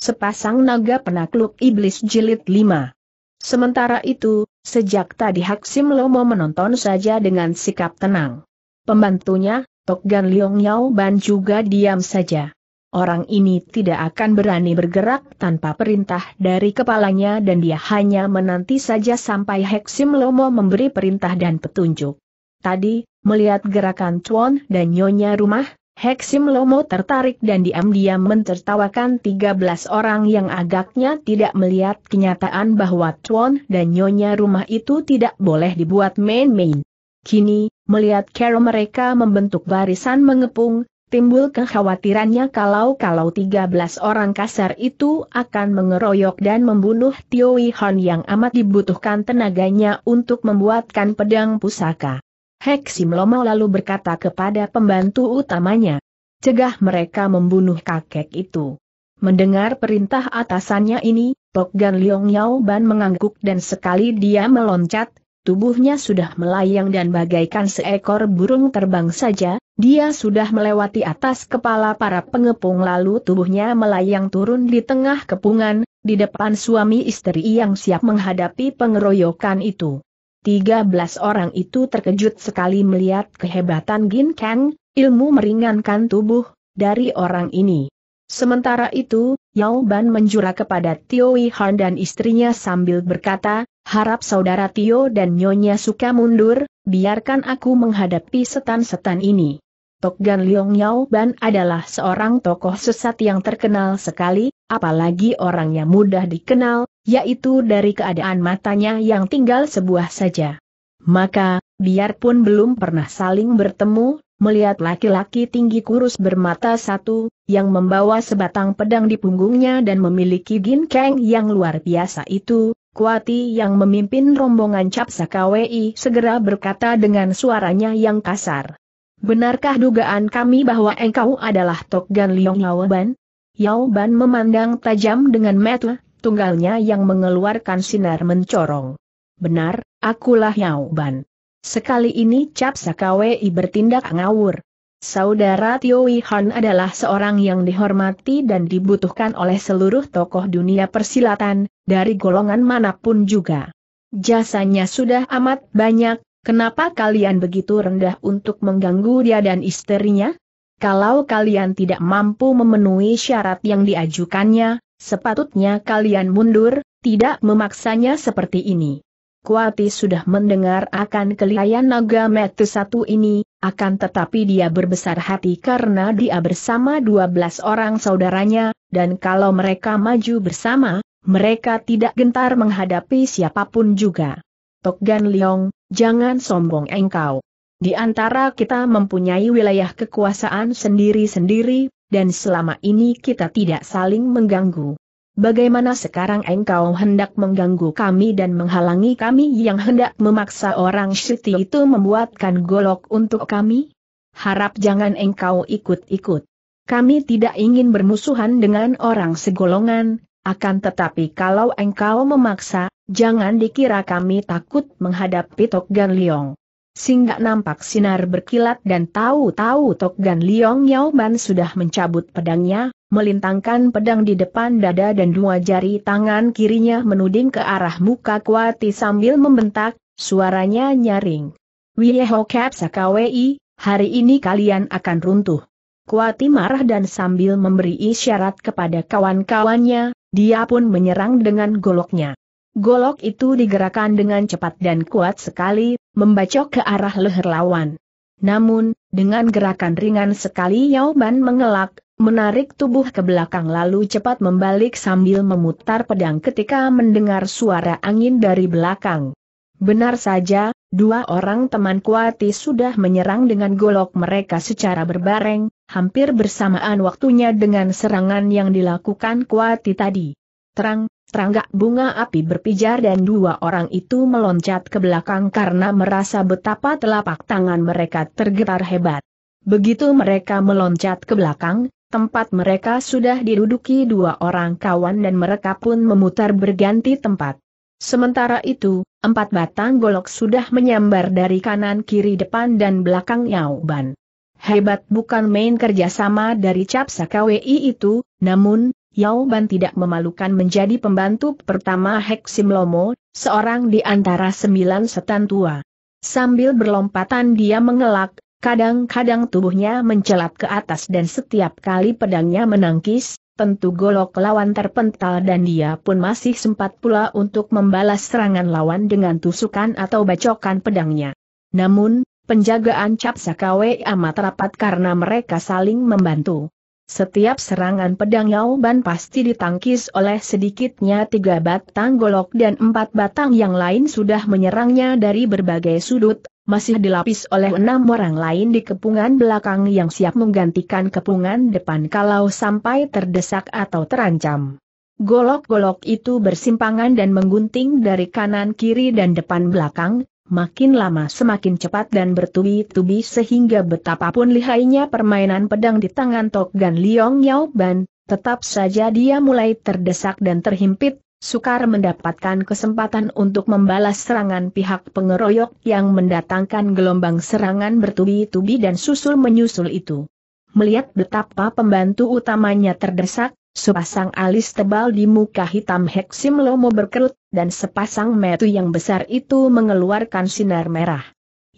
Sepasang naga penakluk iblis jilid 5. Sementara itu, sejak tadi Haksim Lomo menonton saja dengan sikap tenang. Pembantunya, Tokgan Liong Yao Ban juga diam saja. Orang ini tidak akan berani bergerak tanpa perintah dari kepalanya dan dia hanya menanti saja sampai Heksim Lomo memberi perintah dan petunjuk. Tadi, melihat gerakan Chuan dan Nyonya rumah, Heksim Lomo tertarik dan diam-diam mentertawakan 13 orang yang agaknya tidak melihat kenyataan bahwa Tuan dan Nyonya rumah itu tidak boleh dibuat main-main. Kini, melihat cara mereka membentuk barisan mengepung, timbul kekhawatirannya kalau-kalau 13 orang kasar itu akan mengeroyok dan membunuh Tio Hon yang amat dibutuhkan tenaganya untuk membuatkan pedang pusaka. Heksim Lomo lalu berkata kepada pembantu utamanya. Cegah mereka membunuh kakek itu. Mendengar perintah atasannya ini, Tok Gan Leong Yao Ban mengangguk dan sekali dia meloncat, tubuhnya sudah melayang dan bagaikan seekor burung terbang saja, dia sudah melewati atas kepala para pengepung lalu tubuhnya melayang turun di tengah kepungan, di depan suami istri yang siap menghadapi pengeroyokan itu. 13 orang itu terkejut sekali melihat kehebatan Gin Kang, ilmu meringankan tubuh, dari orang ini. Sementara itu, Yao Ban menjura kepada Tio Han dan istrinya sambil berkata, harap saudara Tio dan Nyonya suka mundur, biarkan aku menghadapi setan-setan ini. Tok Gan Leong Yao Ban adalah seorang tokoh sesat yang terkenal sekali, apalagi orangnya mudah dikenal, yaitu dari keadaan matanya yang tinggal sebuah saja. Maka, biarpun belum pernah saling bertemu, melihat laki-laki tinggi kurus bermata satu, yang membawa sebatang pedang di punggungnya dan memiliki ginkeng yang luar biasa itu, Kuati yang memimpin rombongan capsa KWI segera berkata dengan suaranya yang kasar. Benarkah dugaan kami bahwa engkau adalah Tokgan Liong Yao Ban? Yao Ban memandang tajam dengan mata tunggalnya yang mengeluarkan sinar mencorong. Benar, akulah Yauban. Sekali ini Cap Sakawei bertindak ngawur. Saudara Tio Han adalah seorang yang dihormati dan dibutuhkan oleh seluruh tokoh dunia persilatan, dari golongan manapun juga. Jasanya sudah amat banyak, kenapa kalian begitu rendah untuk mengganggu dia dan istrinya? Kalau kalian tidak mampu memenuhi syarat yang diajukannya, Sepatutnya kalian mundur, tidak memaksanya seperti ini. Kuati sudah mendengar akan kelihayan naga metu satu ini, akan tetapi dia berbesar hati karena dia bersama 12 orang saudaranya, dan kalau mereka maju bersama, mereka tidak gentar menghadapi siapapun juga. Tokgan Leong, jangan sombong engkau. Di antara kita mempunyai wilayah kekuasaan sendiri-sendiri, dan selama ini kita tidak saling mengganggu. Bagaimana sekarang engkau hendak mengganggu kami dan menghalangi kami yang hendak memaksa orang syuti itu membuatkan golok untuk kami? Harap jangan engkau ikut-ikut. Kami tidak ingin bermusuhan dengan orang segolongan, akan tetapi kalau engkau memaksa, jangan dikira kami takut menghadapi Tok Gan Leong sehingga nampak sinar berkilat dan tahu-tahu Tok Gan Liong Yao Ban sudah mencabut pedangnya, melintangkan pedang di depan dada dan dua jari tangan kirinya menuding ke arah muka Kuati sambil membentak, suaranya nyaring. Wieho Kap Sakawei, hari ini kalian akan runtuh. Kuati marah dan sambil memberi isyarat kepada kawan-kawannya, dia pun menyerang dengan goloknya. Golok itu digerakkan dengan cepat dan kuat sekali, membacok ke arah leher lawan. Namun, dengan gerakan ringan sekali Yao Ban mengelak, menarik tubuh ke belakang lalu cepat membalik sambil memutar pedang ketika mendengar suara angin dari belakang. Benar saja, dua orang teman Kuati sudah menyerang dengan golok mereka secara berbareng, hampir bersamaan waktunya dengan serangan yang dilakukan Kuati tadi. Terang, Terangga bunga api berpijar dan dua orang itu meloncat ke belakang karena merasa betapa telapak tangan mereka tergetar hebat. Begitu mereka meloncat ke belakang, tempat mereka sudah diduduki dua orang kawan dan mereka pun memutar berganti tempat. Sementara itu, empat batang golok sudah menyambar dari kanan kiri depan dan belakang Yauban. Hebat bukan main kerjasama dari Capsa Kwi itu, namun, Yao Ban tidak memalukan menjadi pembantu pertama Hek Lomo, seorang di antara sembilan setan tua. Sambil berlompatan dia mengelak, kadang-kadang tubuhnya mencelat ke atas dan setiap kali pedangnya menangkis, tentu golok lawan terpental dan dia pun masih sempat pula untuk membalas serangan lawan dengan tusukan atau bacokan pedangnya. Namun, penjagaan Capsakawe amat rapat karena mereka saling membantu. Setiap serangan pedang Yao Ban pasti ditangkis oleh sedikitnya tiga batang golok dan empat batang yang lain sudah menyerangnya dari berbagai sudut, masih dilapis oleh enam orang lain di kepungan belakang yang siap menggantikan kepungan depan kalau sampai terdesak atau terancam. Golok-golok itu bersimpangan dan menggunting dari kanan kiri dan depan belakang, makin lama semakin cepat dan bertubi-tubi sehingga betapapun lihainya permainan pedang di tangan Tok Gan Liong Yao Ban, tetap saja dia mulai terdesak dan terhimpit, sukar mendapatkan kesempatan untuk membalas serangan pihak pengeroyok yang mendatangkan gelombang serangan bertubi-tubi dan susul-menyusul itu. Melihat betapa pembantu utamanya terdesak, Sepasang alis tebal di muka hitam Heksim Lomo berkerut, dan sepasang metu yang besar itu mengeluarkan sinar merah.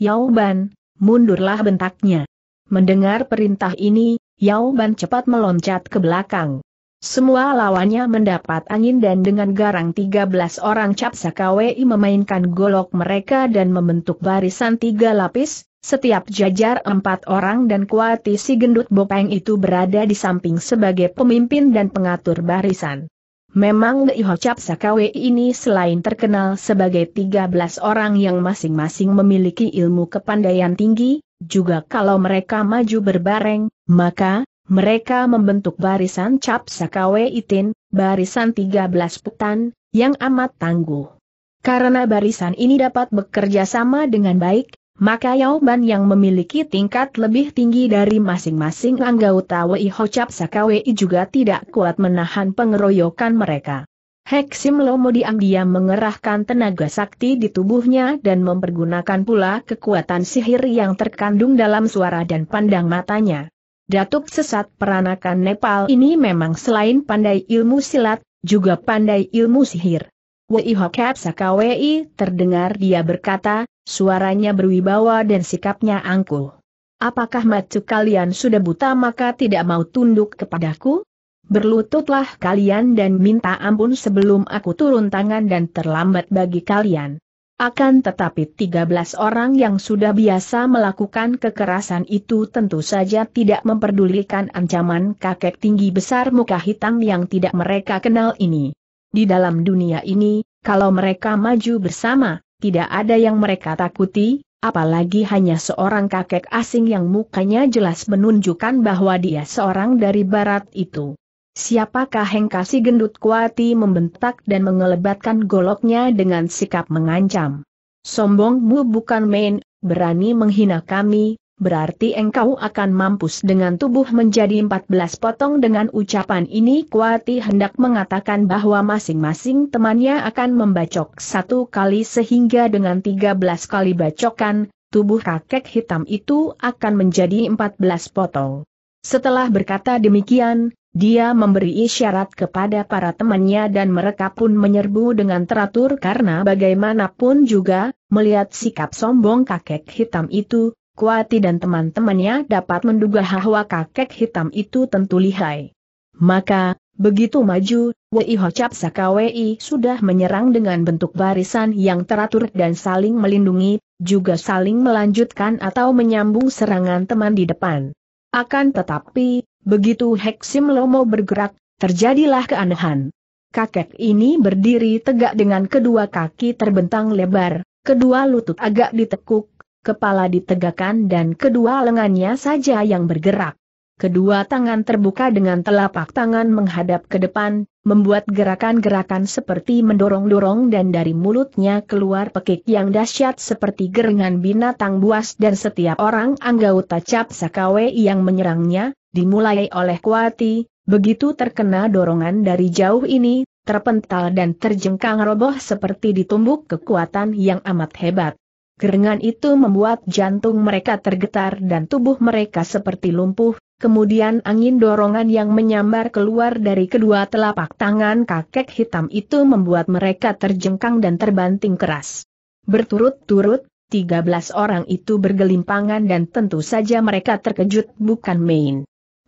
Yauban, mundurlah bentaknya. Mendengar perintah ini, Yauban cepat meloncat ke belakang. Semua lawannya mendapat angin dan dengan garang 13 orang KWI memainkan golok mereka dan membentuk barisan tiga lapis, setiap jajar empat orang dan kuati si gendut bopeng itu berada di samping sebagai pemimpin dan pengatur barisan. Memang Dei Cap Sakawe ini selain terkenal sebagai 13 orang yang masing-masing memiliki ilmu kepandaian tinggi, juga kalau mereka maju berbareng, maka, mereka membentuk barisan Cap Sakawe Itin, barisan 13 putan, yang amat tangguh. Karena barisan ini dapat bekerja sama dengan baik, maka Yao Ban yang memiliki tingkat lebih tinggi dari masing-masing anggota Wei Hocap Sakawei juga tidak kuat menahan pengeroyokan mereka. Hek Sim Lomo diam-diam mengerahkan tenaga sakti di tubuhnya dan mempergunakan pula kekuatan sihir yang terkandung dalam suara dan pandang matanya. Datuk sesat peranakan Nepal ini memang selain pandai ilmu silat, juga pandai ilmu sihir. Wihok Sakawei, terdengar dia berkata, suaranya berwibawa dan sikapnya angkuh. Apakah matu kalian sudah buta maka tidak mau tunduk kepadaku? Berlututlah kalian dan minta ampun sebelum aku turun tangan dan terlambat bagi kalian. Akan tetapi 13 orang yang sudah biasa melakukan kekerasan itu tentu saja tidak memperdulikan ancaman kakek tinggi besar muka hitam yang tidak mereka kenal ini. Di dalam dunia ini, kalau mereka maju bersama, tidak ada yang mereka takuti, apalagi hanya seorang kakek asing yang mukanya jelas menunjukkan bahwa dia seorang dari barat itu. Siapakah Hengkasi Gendut Kuati membentak dan mengelebatkan goloknya dengan sikap mengancam. Sombongmu bukan main, berani menghina kami, berarti engkau akan mampus dengan tubuh menjadi 14 potong dengan ucapan ini Kuati hendak mengatakan bahwa masing-masing temannya akan membacok satu kali sehingga dengan 13 kali bacokan, tubuh kakek hitam itu akan menjadi 14 potong. Setelah berkata demikian, dia memberi isyarat kepada para temannya dan mereka pun menyerbu dengan teratur karena bagaimanapun juga, melihat sikap sombong kakek hitam itu, Kuati dan teman-temannya dapat menduga bahwa kakek hitam itu tentu lihai. Maka, begitu maju, Wei Saka Sakawei sudah menyerang dengan bentuk barisan yang teratur dan saling melindungi, juga saling melanjutkan atau menyambung serangan teman di depan. Akan tetapi, begitu Heksim Lomo bergerak, terjadilah keanehan. Kakek ini berdiri tegak dengan kedua kaki terbentang lebar, kedua lutut agak ditekuk, kepala ditegakkan dan kedua lengannya saja yang bergerak. Kedua tangan terbuka dengan telapak tangan menghadap ke depan, membuat gerakan-gerakan seperti mendorong-dorong dan dari mulutnya keluar pekik yang dahsyat seperti gerengan binatang buas dan setiap orang anggota cap sakawe yang menyerangnya, dimulai oleh Kuati, begitu terkena dorongan dari jauh ini, terpental dan terjengkang roboh seperti ditumbuk kekuatan yang amat hebat. Gerengan itu membuat jantung mereka tergetar dan tubuh mereka seperti lumpuh, kemudian angin dorongan yang menyambar keluar dari kedua telapak tangan kakek hitam itu membuat mereka terjengkang dan terbanting keras. Berturut-turut, 13 orang itu bergelimpangan dan tentu saja mereka terkejut bukan main.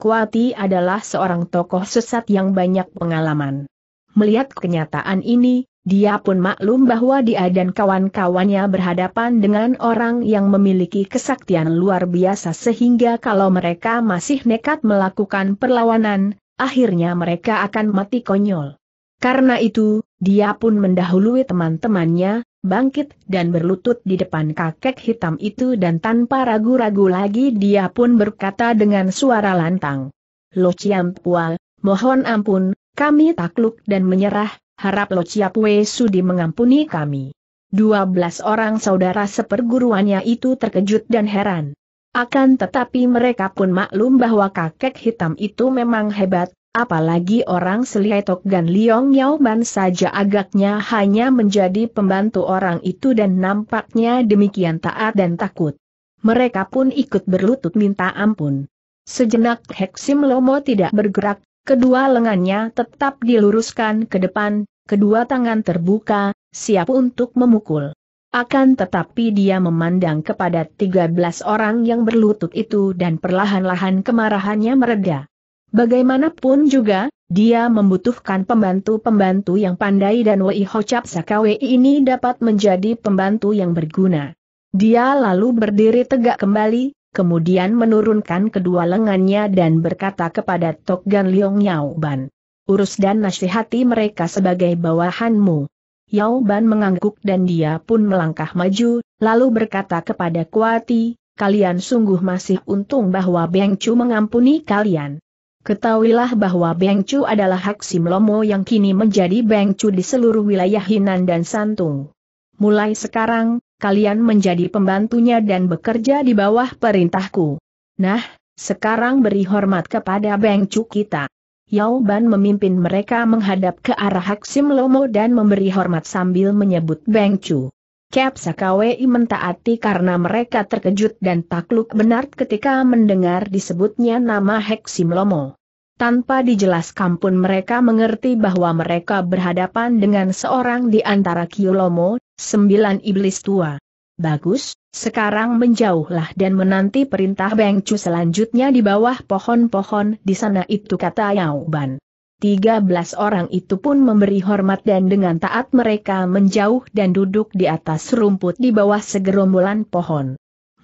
Kuati adalah seorang tokoh sesat yang banyak pengalaman. Melihat kenyataan ini, dia pun maklum bahwa dia dan kawan-kawannya berhadapan dengan orang yang memiliki kesaktian luar biasa sehingga kalau mereka masih nekat melakukan perlawanan, akhirnya mereka akan mati konyol. Karena itu, dia pun mendahului teman-temannya, bangkit dan berlutut di depan kakek hitam itu dan tanpa ragu-ragu lagi dia pun berkata dengan suara lantang. Lo Pual, mohon ampun, kami takluk dan menyerah, harap Lo Chiapwe Sudi mengampuni kami. Dua belas orang saudara seperguruannya itu terkejut dan heran. Akan tetapi mereka pun maklum bahwa kakek hitam itu memang hebat, apalagi orang Tok gan Liong Ban saja agaknya hanya menjadi pembantu orang itu dan nampaknya demikian taat dan takut. Mereka pun ikut berlutut minta ampun. Sejenak Heksim Lomo tidak bergerak, Kedua lengannya tetap diluruskan ke depan, kedua tangan terbuka, siap untuk memukul. Akan tetapi dia memandang kepada 13 orang yang berlutut itu dan perlahan-lahan kemarahannya mereda. Bagaimanapun juga, dia membutuhkan pembantu-pembantu yang pandai dan Wei Chap Sakawe ini dapat menjadi pembantu yang berguna. Dia lalu berdiri tegak kembali, kemudian menurunkan kedua lengannya dan berkata kepada Tok Gan Liong Yao Ban. Urus dan nasihati mereka sebagai bawahanmu. Yao Ban mengangguk dan dia pun melangkah maju, lalu berkata kepada Kuati, kalian sungguh masih untung bahwa Beng Chu mengampuni kalian. Ketahuilah bahwa Beng Chu adalah hak Simlomo yang kini menjadi Beng Chu di seluruh wilayah Hinan dan Santung. Mulai sekarang, kalian menjadi pembantunya dan bekerja di bawah perintahku. Nah, sekarang beri hormat kepada Bengcu kita. Yao Ban memimpin mereka menghadap ke arah Haksim Lomo dan memberi hormat sambil menyebut Bengcu. Kep Sakawei mentaati karena mereka terkejut dan takluk benar ketika mendengar disebutnya nama Haksim Lomo. Tanpa dijelaskan pun mereka mengerti bahwa mereka berhadapan dengan seorang di antara Kiolomo, Sembilan Iblis Tua. Bagus, sekarang menjauhlah dan menanti perintah Beng Chu selanjutnya di bawah pohon-pohon di sana itu kata Yao Ban. Tiga belas orang itu pun memberi hormat dan dengan taat mereka menjauh dan duduk di atas rumput di bawah segerombolan pohon.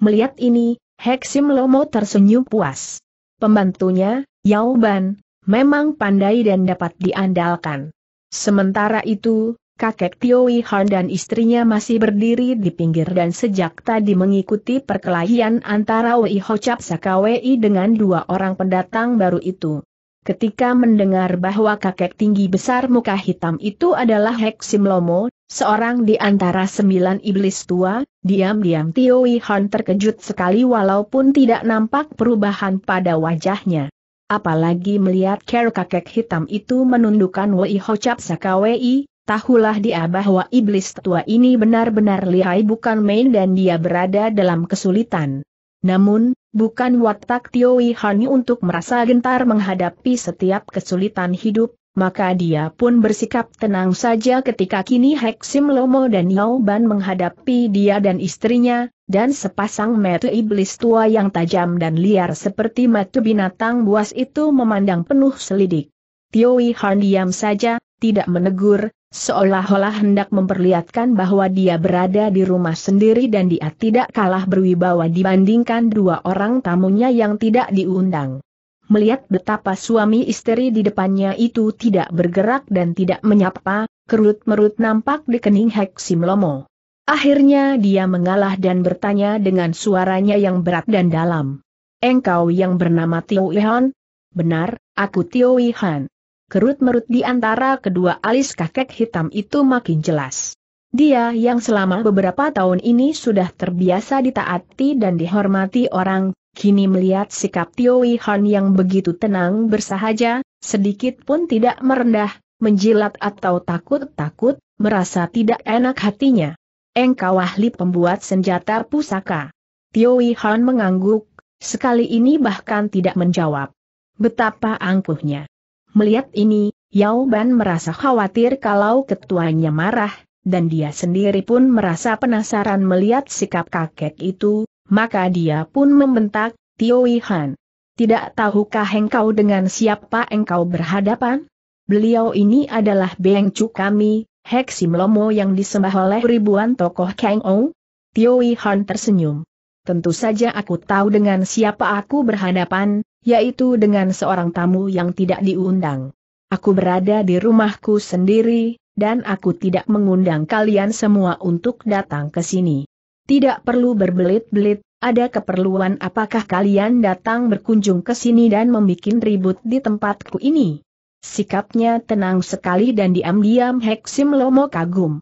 Melihat ini, Heksim Lomo tersenyum puas. Pembantunya, Yao Ban, memang pandai dan dapat diandalkan. Sementara itu, kakek Tioi Han dan istrinya masih berdiri di pinggir dan sejak tadi mengikuti perkelahian antara Wei Hocap Sakawei dengan dua orang pendatang baru itu. Ketika mendengar bahwa kakek tinggi besar muka hitam itu adalah Hek Lomo, seorang di antara sembilan iblis tua, diam-diam Tioi Han terkejut sekali walaupun tidak nampak perubahan pada wajahnya. Apalagi melihat care kakek hitam itu menundukkan Wei Hocap Sakawei, tahulah dia bahwa iblis tua ini benar-benar lihai bukan main dan dia berada dalam kesulitan. Namun, bukan watak Tioi Hani untuk merasa gentar menghadapi setiap kesulitan hidup, maka dia pun bersikap tenang saja ketika kini Heksim Lomo dan Yao Ban menghadapi dia dan istrinya, dan sepasang mata iblis tua yang tajam dan liar seperti mata binatang buas itu memandang penuh selidik. Tioi Han diam saja, tidak menegur, seolah-olah hendak memperlihatkan bahwa dia berada di rumah sendiri dan dia tidak kalah berwibawa dibandingkan dua orang tamunya yang tidak diundang. Melihat betapa suami istri di depannya itu tidak bergerak dan tidak menyapa, kerut-merut nampak di kening Hek Lomo. Akhirnya dia mengalah dan bertanya dengan suaranya yang berat dan dalam. Engkau yang bernama Tio Ihan? Benar, aku Tio Ihan kerut-merut di antara kedua alis kakek hitam itu makin jelas. Dia yang selama beberapa tahun ini sudah terbiasa ditaati dan dihormati orang, kini melihat sikap Tio Han yang begitu tenang bersahaja, sedikit pun tidak merendah, menjilat atau takut-takut, merasa tidak enak hatinya. Engkau ahli pembuat senjata pusaka. Tio Han mengangguk, sekali ini bahkan tidak menjawab. Betapa angkuhnya. Melihat ini, Yao Ban merasa khawatir kalau ketuanya marah, dan dia sendiri pun merasa penasaran melihat sikap kakek itu, maka dia pun membentak, Tio Han. Tidak tahukah engkau dengan siapa engkau berhadapan? Beliau ini adalah Beng Chu kami, Heksim Melomo yang disembah oleh ribuan tokoh Kang Ou? Tio Han tersenyum. Tentu saja aku tahu dengan siapa aku berhadapan, yaitu dengan seorang tamu yang tidak diundang. Aku berada di rumahku sendiri, dan aku tidak mengundang kalian semua untuk datang ke sini. Tidak perlu berbelit-belit, ada keperluan apakah kalian datang berkunjung ke sini dan membuat ribut di tempatku ini? Sikapnya tenang sekali dan diam-diam Heksim Lomo kagum.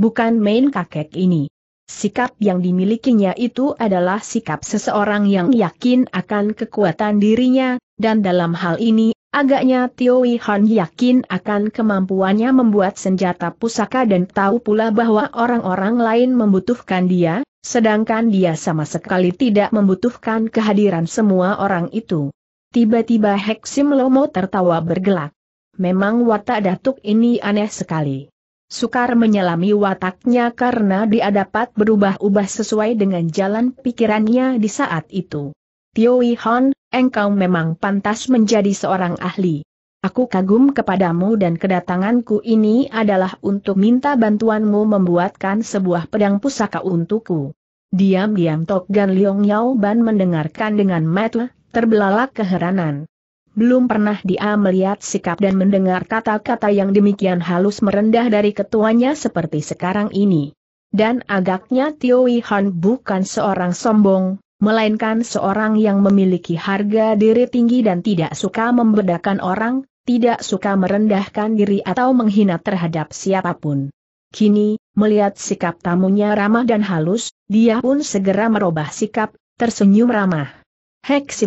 Bukan main kakek ini. Sikap yang dimilikinya itu adalah sikap seseorang yang yakin akan kekuatan dirinya, dan dalam hal ini, agaknya Tio Han yakin akan kemampuannya membuat senjata pusaka dan tahu pula bahwa orang-orang lain membutuhkan dia, sedangkan dia sama sekali tidak membutuhkan kehadiran semua orang itu. Tiba-tiba Heksim Lomo tertawa bergelak. Memang watak datuk ini aneh sekali. Sukar menyelami wataknya karena dia dapat berubah-ubah sesuai dengan jalan pikirannya di saat itu. Tio Hon, engkau memang pantas menjadi seorang ahli. Aku kagum kepadamu dan kedatanganku ini adalah untuk minta bantuanmu membuatkan sebuah pedang pusaka untukku. Diam-diam Tok Gan Leong Yao Ban mendengarkan dengan mata terbelalak keheranan. Belum pernah dia melihat sikap dan mendengar kata-kata yang demikian halus merendah dari ketuanya seperti sekarang ini. Dan agaknya Tio Han bukan seorang sombong, melainkan seorang yang memiliki harga diri tinggi dan tidak suka membedakan orang, tidak suka merendahkan diri atau menghina terhadap siapapun. Kini, melihat sikap tamunya ramah dan halus, dia pun segera merubah sikap, tersenyum ramah.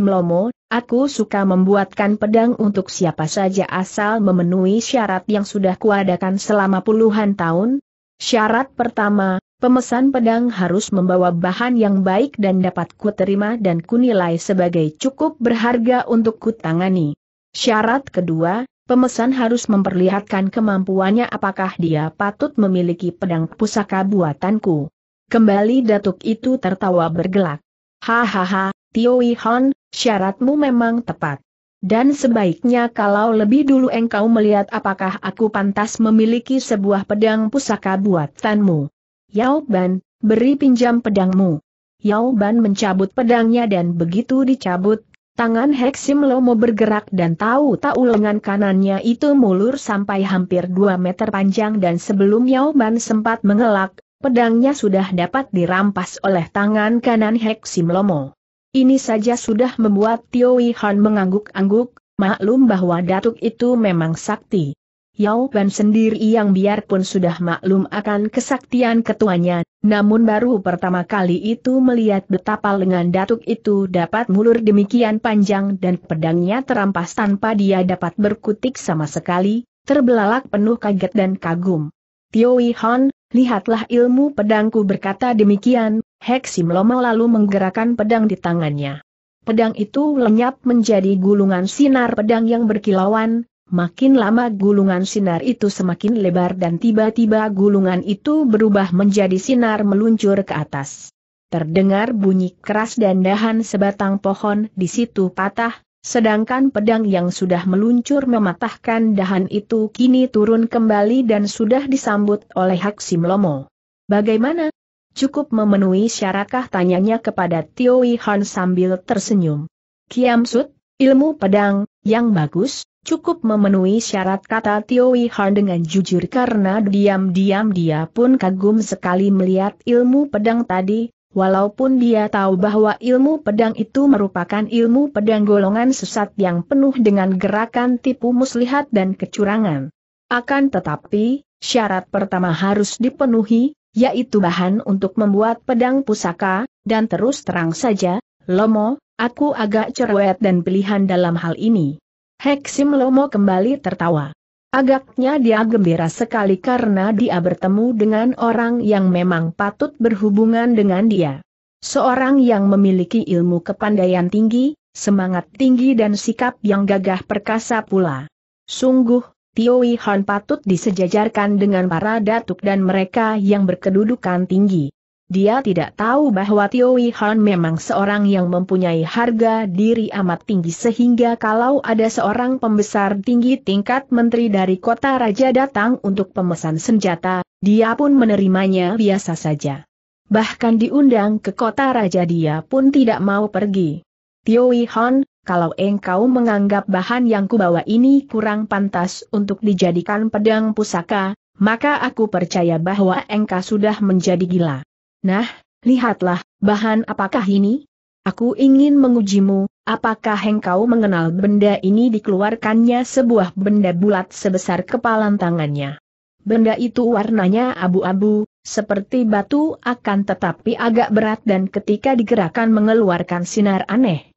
Lomo, aku suka membuatkan pedang untuk siapa saja asal memenuhi syarat yang sudah kuadakan selama puluhan tahun. Syarat pertama, pemesan pedang harus membawa bahan yang baik dan dapat ku terima dan kunilai sebagai cukup berharga untuk kutangani. Syarat kedua, pemesan harus memperlihatkan kemampuannya apakah dia patut memiliki pedang pusaka buatanku. Kembali datuk itu tertawa bergelak. Hahaha, Tio Han, syaratmu memang tepat. Dan sebaiknya kalau lebih dulu engkau melihat apakah aku pantas memiliki sebuah pedang pusaka buatanmu. Yao Ban, beri pinjam pedangmu. Yao Ban mencabut pedangnya dan begitu dicabut, tangan Heksim Lomo bergerak dan tahu-tahu lengan kanannya itu mulur sampai hampir 2 meter panjang dan sebelum Yao Ban sempat mengelak, pedangnya sudah dapat dirampas oleh tangan kanan Heksim Lomo. Ini saja sudah membuat Tio Han mengangguk-angguk, maklum bahwa datuk itu memang sakti. Yao Ban sendiri yang biarpun sudah maklum akan kesaktian ketuanya, namun baru pertama kali itu melihat betapa lengan datuk itu dapat mulur demikian panjang dan pedangnya terampas tanpa dia dapat berkutik sama sekali, terbelalak penuh kaget dan kagum. Tio Han, lihatlah ilmu pedangku berkata demikian, Heksim Lomo lalu menggerakkan pedang di tangannya. Pedang itu lenyap menjadi gulungan sinar pedang yang berkilauan, makin lama gulungan sinar itu semakin lebar dan tiba-tiba gulungan itu berubah menjadi sinar meluncur ke atas. Terdengar bunyi keras dan dahan sebatang pohon di situ patah, sedangkan pedang yang sudah meluncur mematahkan dahan itu kini turun kembali dan sudah disambut oleh Haksim Lomo. Bagaimana? Cukup memenuhi syaratkah tanyanya kepada Tio Han sambil tersenyum. Kiam Sut, ilmu pedang, yang bagus, cukup memenuhi syarat kata Tio Han dengan jujur karena diam-diam dia pun kagum sekali melihat ilmu pedang tadi, walaupun dia tahu bahwa ilmu pedang itu merupakan ilmu pedang golongan sesat yang penuh dengan gerakan tipu muslihat dan kecurangan. Akan tetapi, syarat pertama harus dipenuhi, yaitu bahan untuk membuat pedang pusaka, dan terus terang saja, Lomo, aku agak cerewet dan pilihan dalam hal ini. Heksim Lomo kembali tertawa. Agaknya dia gembira sekali karena dia bertemu dengan orang yang memang patut berhubungan dengan dia. Seorang yang memiliki ilmu kepandaian tinggi, semangat tinggi dan sikap yang gagah perkasa pula. Sungguh, Tioi Han patut disejajarkan dengan para datuk dan mereka yang berkedudukan tinggi. Dia tidak tahu bahwa Tioi Han memang seorang yang mempunyai harga diri amat tinggi sehingga kalau ada seorang pembesar tinggi tingkat menteri dari kota raja datang untuk pemesan senjata, dia pun menerimanya biasa saja. Bahkan diundang ke kota raja dia pun tidak mau pergi. Tioi Han, kalau engkau menganggap bahan yang kubawa ini kurang pantas untuk dijadikan pedang pusaka, maka aku percaya bahwa engkau sudah menjadi gila. Nah, lihatlah, bahan apakah ini? Aku ingin mengujimu, apakah engkau mengenal benda ini dikeluarkannya sebuah benda bulat sebesar kepalan tangannya. Benda itu warnanya abu-abu, seperti batu akan tetapi agak berat dan ketika digerakkan mengeluarkan sinar aneh.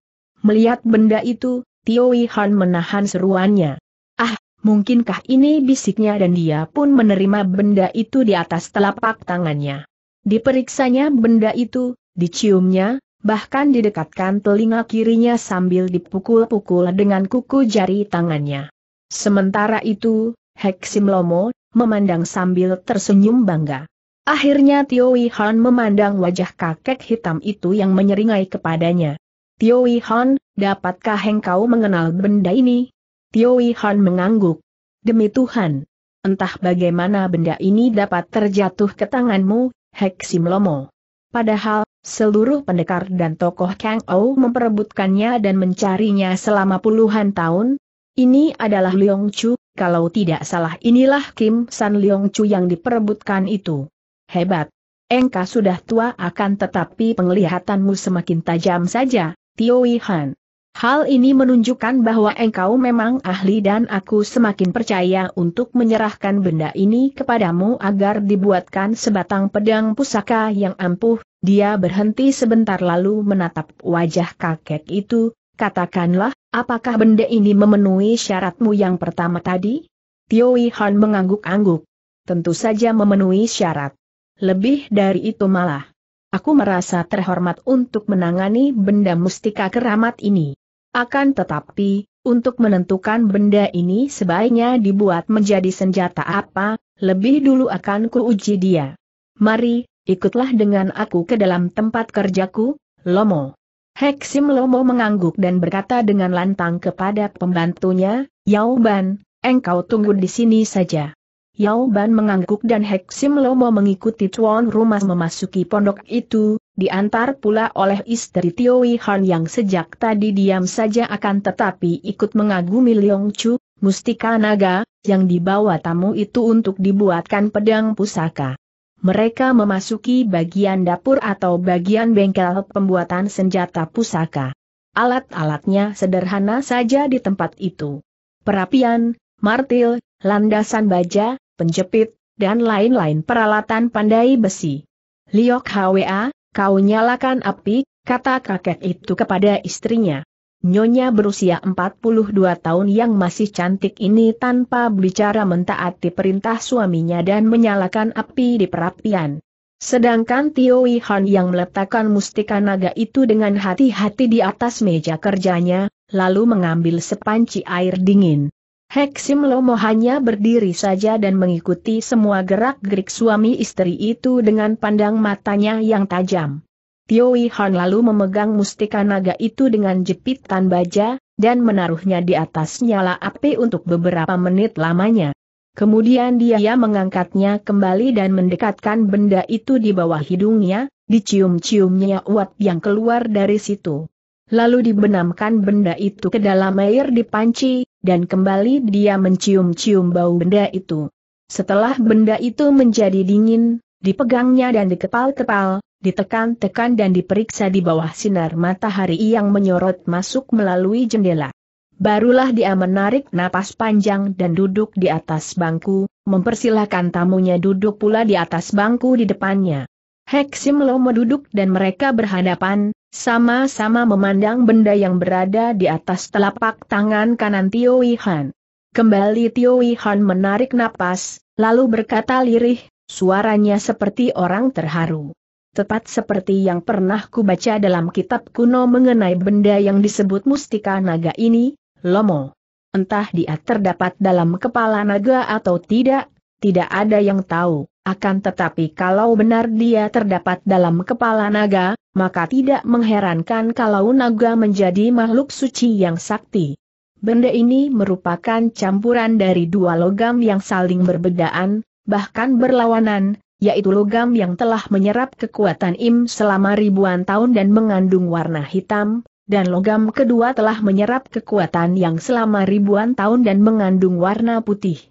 Melihat benda itu, Tio Han menahan seruannya. Ah, mungkinkah ini bisiknya dan dia pun menerima benda itu di atas telapak tangannya. Diperiksanya benda itu, diciumnya, bahkan didekatkan telinga kirinya sambil dipukul-pukul dengan kuku jari tangannya. Sementara itu, Heksim Lomo, memandang sambil tersenyum bangga. Akhirnya Tio Han memandang wajah kakek hitam itu yang menyeringai kepadanya. Tio Han, dapatkah engkau mengenal benda ini? Tio Han mengangguk. Demi Tuhan. Entah bagaimana benda ini dapat terjatuh ke tanganmu, Heksim Lomo. Padahal, seluruh pendekar dan tokoh Kang Ou memperebutkannya dan mencarinya selama puluhan tahun. Ini adalah Leong Chu, kalau tidak salah inilah Kim San Leong Chu yang diperebutkan itu. Hebat. Engkau sudah tua akan tetapi penglihatanmu semakin tajam saja, Tio Wihan. Hal ini menunjukkan bahwa engkau memang ahli dan aku semakin percaya untuk menyerahkan benda ini kepadamu agar dibuatkan sebatang pedang pusaka yang ampuh. Dia berhenti sebentar lalu menatap wajah kakek itu, katakanlah, apakah benda ini memenuhi syaratmu yang pertama tadi? Tio Wihan mengangguk-angguk. Tentu saja memenuhi syarat. Lebih dari itu malah aku merasa terhormat untuk menangani benda mustika keramat ini. Akan tetapi, untuk menentukan benda ini sebaiknya dibuat menjadi senjata apa, lebih dulu akan kuuji dia. Mari, ikutlah dengan aku ke dalam tempat kerjaku, Lomo. Heksim Lomo mengangguk dan berkata dengan lantang kepada pembantunya, Yauban, engkau tunggu di sini saja. Yao Ban mengangguk dan Sim Lomo mengikuti tuan rumah memasuki pondok itu, diantar pula oleh istri Tio Han yang sejak tadi diam saja akan tetapi ikut mengagumi Leong Chu, mustika naga, yang dibawa tamu itu untuk dibuatkan pedang pusaka. Mereka memasuki bagian dapur atau bagian bengkel pembuatan senjata pusaka. Alat-alatnya sederhana saja di tempat itu. Perapian, martil, landasan baja, penjepit, dan lain-lain peralatan pandai besi. Liok Hwa, kau nyalakan api, kata kakek itu kepada istrinya. Nyonya berusia 42 tahun yang masih cantik ini tanpa bicara mentaati perintah suaminya dan menyalakan api di perapian. Sedangkan Tio Han yang meletakkan mustika naga itu dengan hati-hati di atas meja kerjanya, lalu mengambil sepanci air dingin. Heksim Lomo hanya berdiri saja dan mengikuti semua gerak-gerik suami istri itu dengan pandang matanya yang tajam. Tio Han lalu memegang mustika naga itu dengan jepitan baja, dan menaruhnya di atas nyala api untuk beberapa menit lamanya. Kemudian dia mengangkatnya kembali dan mendekatkan benda itu di bawah hidungnya, dicium-ciumnya uap yang keluar dari situ. Lalu dibenamkan benda itu ke dalam air di panci, dan kembali dia mencium-cium bau benda itu. Setelah benda itu menjadi dingin, dipegangnya dan dikepal-kepal, ditekan-tekan dan diperiksa di bawah sinar matahari yang menyorot masuk melalui jendela. Barulah dia menarik napas panjang dan duduk di atas bangku, mempersilahkan tamunya duduk pula di atas bangku di depannya. Heksim Simlomo duduk dan mereka berhadapan, sama-sama memandang benda yang berada di atas telapak tangan kanan Tio Wihan. Kembali Tio Wihan menarik napas, lalu berkata lirih, suaranya seperti orang terharu. Tepat seperti yang pernah kubaca dalam kitab kuno mengenai benda yang disebut mustika naga ini, Lomo. Entah dia terdapat dalam kepala naga atau tidak, tidak ada yang tahu. Akan tetapi kalau benar dia terdapat dalam kepala naga, maka tidak mengherankan kalau naga menjadi makhluk suci yang sakti. Benda ini merupakan campuran dari dua logam yang saling berbedaan, bahkan berlawanan, yaitu logam yang telah menyerap kekuatan im selama ribuan tahun dan mengandung warna hitam, dan logam kedua telah menyerap kekuatan yang selama ribuan tahun dan mengandung warna putih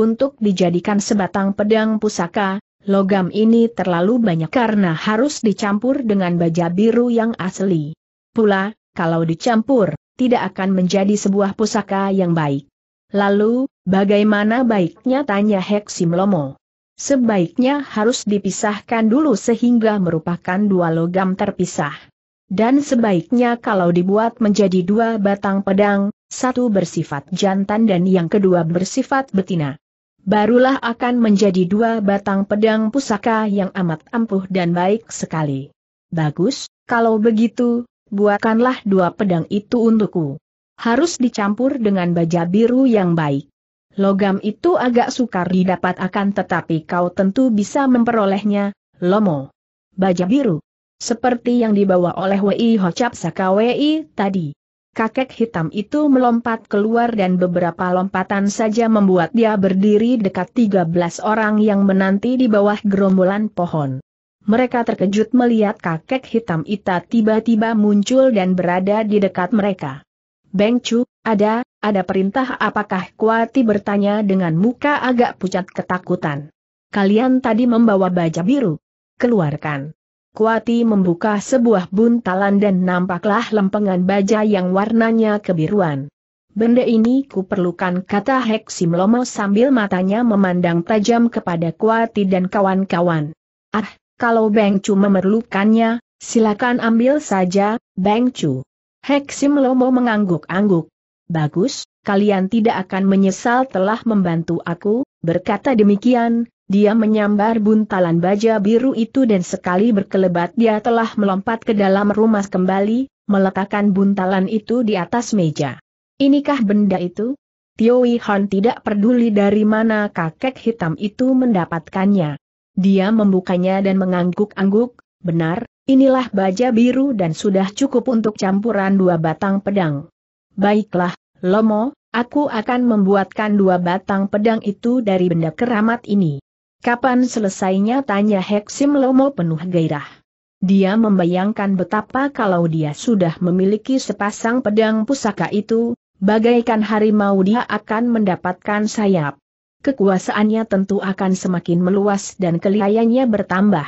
untuk dijadikan sebatang pedang pusaka, logam ini terlalu banyak karena harus dicampur dengan baja biru yang asli. Pula, kalau dicampur, tidak akan menjadi sebuah pusaka yang baik. Lalu, bagaimana baiknya tanya Heksim Lomo? Sebaiknya harus dipisahkan dulu sehingga merupakan dua logam terpisah. Dan sebaiknya kalau dibuat menjadi dua batang pedang, satu bersifat jantan dan yang kedua bersifat betina barulah akan menjadi dua batang pedang pusaka yang amat ampuh dan baik sekali. Bagus, kalau begitu, buatkanlah dua pedang itu untukku. Harus dicampur dengan baja biru yang baik. Logam itu agak sukar didapat akan tetapi kau tentu bisa memperolehnya, Lomo. Baja biru. Seperti yang dibawa oleh Wei Hocap Saka tadi kakek hitam itu melompat keluar dan beberapa lompatan saja membuat dia berdiri dekat 13 orang yang menanti di bawah gerombolan pohon. Mereka terkejut melihat kakek hitam itu tiba-tiba muncul dan berada di dekat mereka. Beng Chu, ada, ada perintah apakah Kuati bertanya dengan muka agak pucat ketakutan. Kalian tadi membawa baja biru. Keluarkan. Kuati membuka sebuah buntalan dan nampaklah lempengan baja yang warnanya kebiruan. Benda ini kuperlukan kata Heksim Lomo sambil matanya memandang tajam kepada Kuati dan kawan-kawan. Ah, kalau Beng Chu memerlukannya, silakan ambil saja, Beng Chu. Heksim Lomo mengangguk-angguk. Bagus, kalian tidak akan menyesal telah membantu aku, berkata demikian, dia menyambar buntalan baja biru itu dan sekali berkelebat dia telah melompat ke dalam rumah kembali, meletakkan buntalan itu di atas meja. Inikah benda itu? Tio Han tidak peduli dari mana kakek hitam itu mendapatkannya. Dia membukanya dan mengangguk-angguk, benar, inilah baja biru dan sudah cukup untuk campuran dua batang pedang. Baiklah, Lomo, aku akan membuatkan dua batang pedang itu dari benda keramat ini. Kapan selesainya tanya Heksim Lomo penuh gairah. Dia membayangkan betapa kalau dia sudah memiliki sepasang pedang pusaka itu, bagaikan harimau dia akan mendapatkan sayap. Kekuasaannya tentu akan semakin meluas dan kelihayannya bertambah.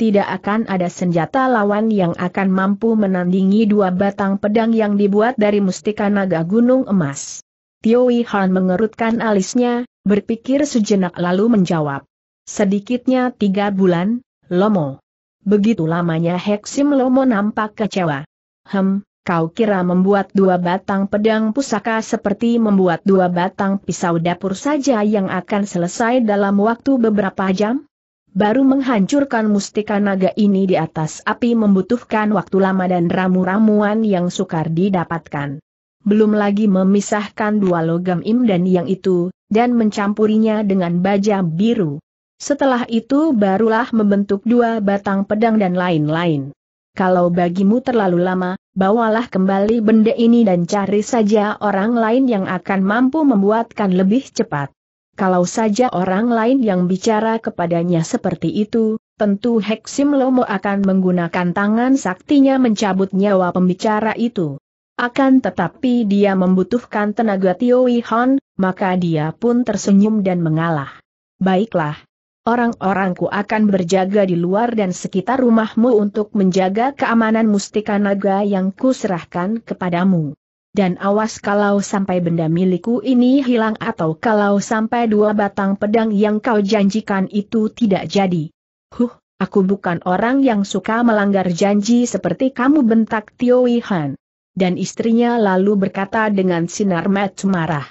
Tidak akan ada senjata lawan yang akan mampu menandingi dua batang pedang yang dibuat dari mustika naga gunung emas. Tio Han mengerutkan alisnya, berpikir sejenak lalu menjawab. Sedikitnya tiga bulan, Lomo. Begitu lamanya Heksim Lomo nampak kecewa. Hem, Kau kira membuat dua batang pedang pusaka seperti membuat dua batang pisau dapur saja yang akan selesai dalam waktu beberapa jam? Baru menghancurkan mustika naga ini di atas api membutuhkan waktu lama dan ramu-ramuan yang sukar didapatkan. Belum lagi memisahkan dua logam im dan yang itu, dan mencampurinya dengan baja biru. Setelah itu barulah membentuk dua batang pedang dan lain-lain. Kalau bagimu terlalu lama, bawalah kembali benda ini dan cari saja orang lain yang akan mampu membuatkan lebih cepat. Kalau saja orang lain yang bicara kepadanya seperti itu, tentu Heksim Lomo akan menggunakan tangan saktinya mencabut nyawa pembicara itu. Akan tetapi dia membutuhkan tenaga Tio Hon, maka dia pun tersenyum dan mengalah. Baiklah, Orang-orangku akan berjaga di luar dan sekitar rumahmu untuk menjaga keamanan mustika naga yang kuserahkan kepadamu. Dan awas kalau sampai benda milikku ini hilang atau kalau sampai dua batang pedang yang kau janjikan itu tidak jadi. Huh, aku bukan orang yang suka melanggar janji seperti kamu bentak Tio Wihan. Dan istrinya lalu berkata dengan sinar mata marah.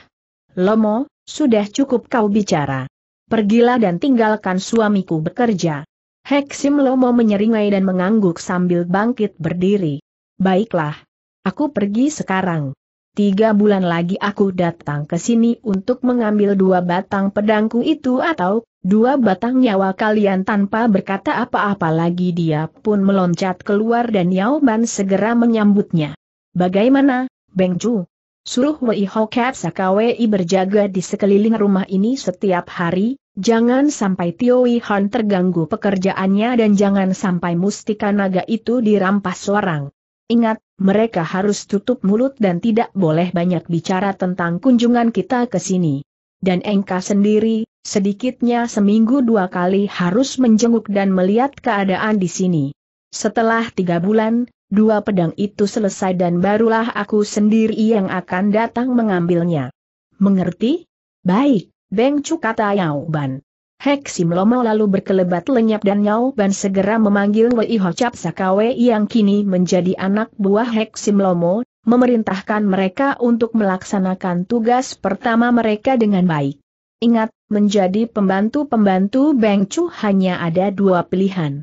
Lomo, sudah cukup kau bicara pergilah dan tinggalkan suamiku bekerja. Hek Simlomo menyeringai dan mengangguk sambil bangkit berdiri. Baiklah. Aku pergi sekarang. Tiga bulan lagi aku datang ke sini untuk mengambil dua batang pedangku itu atau dua batang nyawa kalian tanpa berkata apa-apa lagi dia pun meloncat keluar dan Yao Ban segera menyambutnya. Bagaimana, Beng Chu? Suruh Wei Hokat Sakawei berjaga di sekeliling rumah ini setiap hari, jangan sampai Tio Wei Han terganggu pekerjaannya dan jangan sampai mustika naga itu dirampas orang. Ingat, mereka harus tutup mulut dan tidak boleh banyak bicara tentang kunjungan kita ke sini. Dan Engka sendiri, sedikitnya seminggu dua kali harus menjenguk dan melihat keadaan di sini. Setelah tiga bulan, dua pedang itu selesai dan barulah aku sendiri yang akan datang mengambilnya. Mengerti? Baik, Beng Cu kata Yao Ban. Heksi Lomo lalu berkelebat lenyap dan Yao Ban segera memanggil Wei Ho Cap Sakawe yang kini menjadi anak buah Heksi Lomo, memerintahkan mereka untuk melaksanakan tugas pertama mereka dengan baik. Ingat, menjadi pembantu-pembantu Beng Cu hanya ada dua pilihan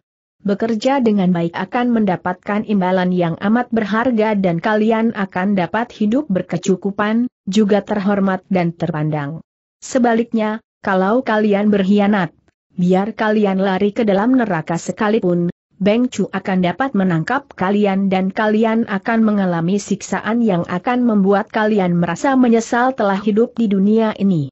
bekerja dengan baik akan mendapatkan imbalan yang amat berharga dan kalian akan dapat hidup berkecukupan, juga terhormat dan terpandang. Sebaliknya, kalau kalian berkhianat, biar kalian lari ke dalam neraka sekalipun, Beng Chu akan dapat menangkap kalian dan kalian akan mengalami siksaan yang akan membuat kalian merasa menyesal telah hidup di dunia ini.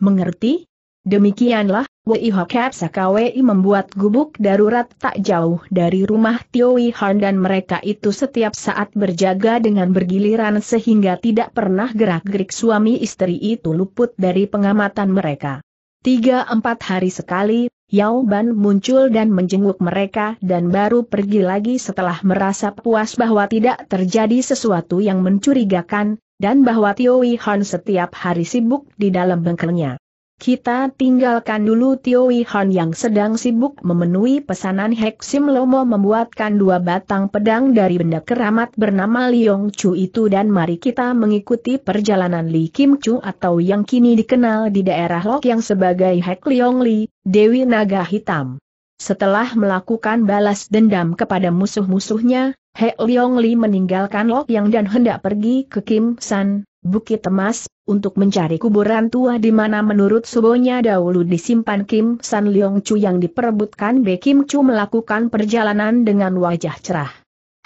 Mengerti? Demikianlah Hokap Sakawei membuat gubuk darurat tak jauh dari rumah Tio Han dan mereka itu setiap saat berjaga dengan bergiliran sehingga tidak pernah gerak-gerik suami istri itu luput dari pengamatan mereka. Tiga empat hari sekali, Yao Ban muncul dan menjenguk mereka dan baru pergi lagi setelah merasa puas bahwa tidak terjadi sesuatu yang mencurigakan, dan bahwa Tio Han setiap hari sibuk di dalam bengkelnya. Kita tinggalkan dulu Tio Han yang sedang sibuk memenuhi pesanan Heksim Lomo membuatkan dua batang pedang dari benda keramat bernama Liong Chu itu dan mari kita mengikuti perjalanan Li Kim Chu atau yang kini dikenal di daerah Lok yang sebagai Hek Liong Li, Dewi Naga Hitam. Setelah melakukan balas dendam kepada musuh-musuhnya, Hek Liong Li meninggalkan Lok yang dan hendak pergi ke Kim San, Bukit Emas, untuk mencari kuburan tua di mana menurut subonya dahulu disimpan Kim San Leong Chu yang diperebutkan Be Kim Chu melakukan perjalanan dengan wajah cerah.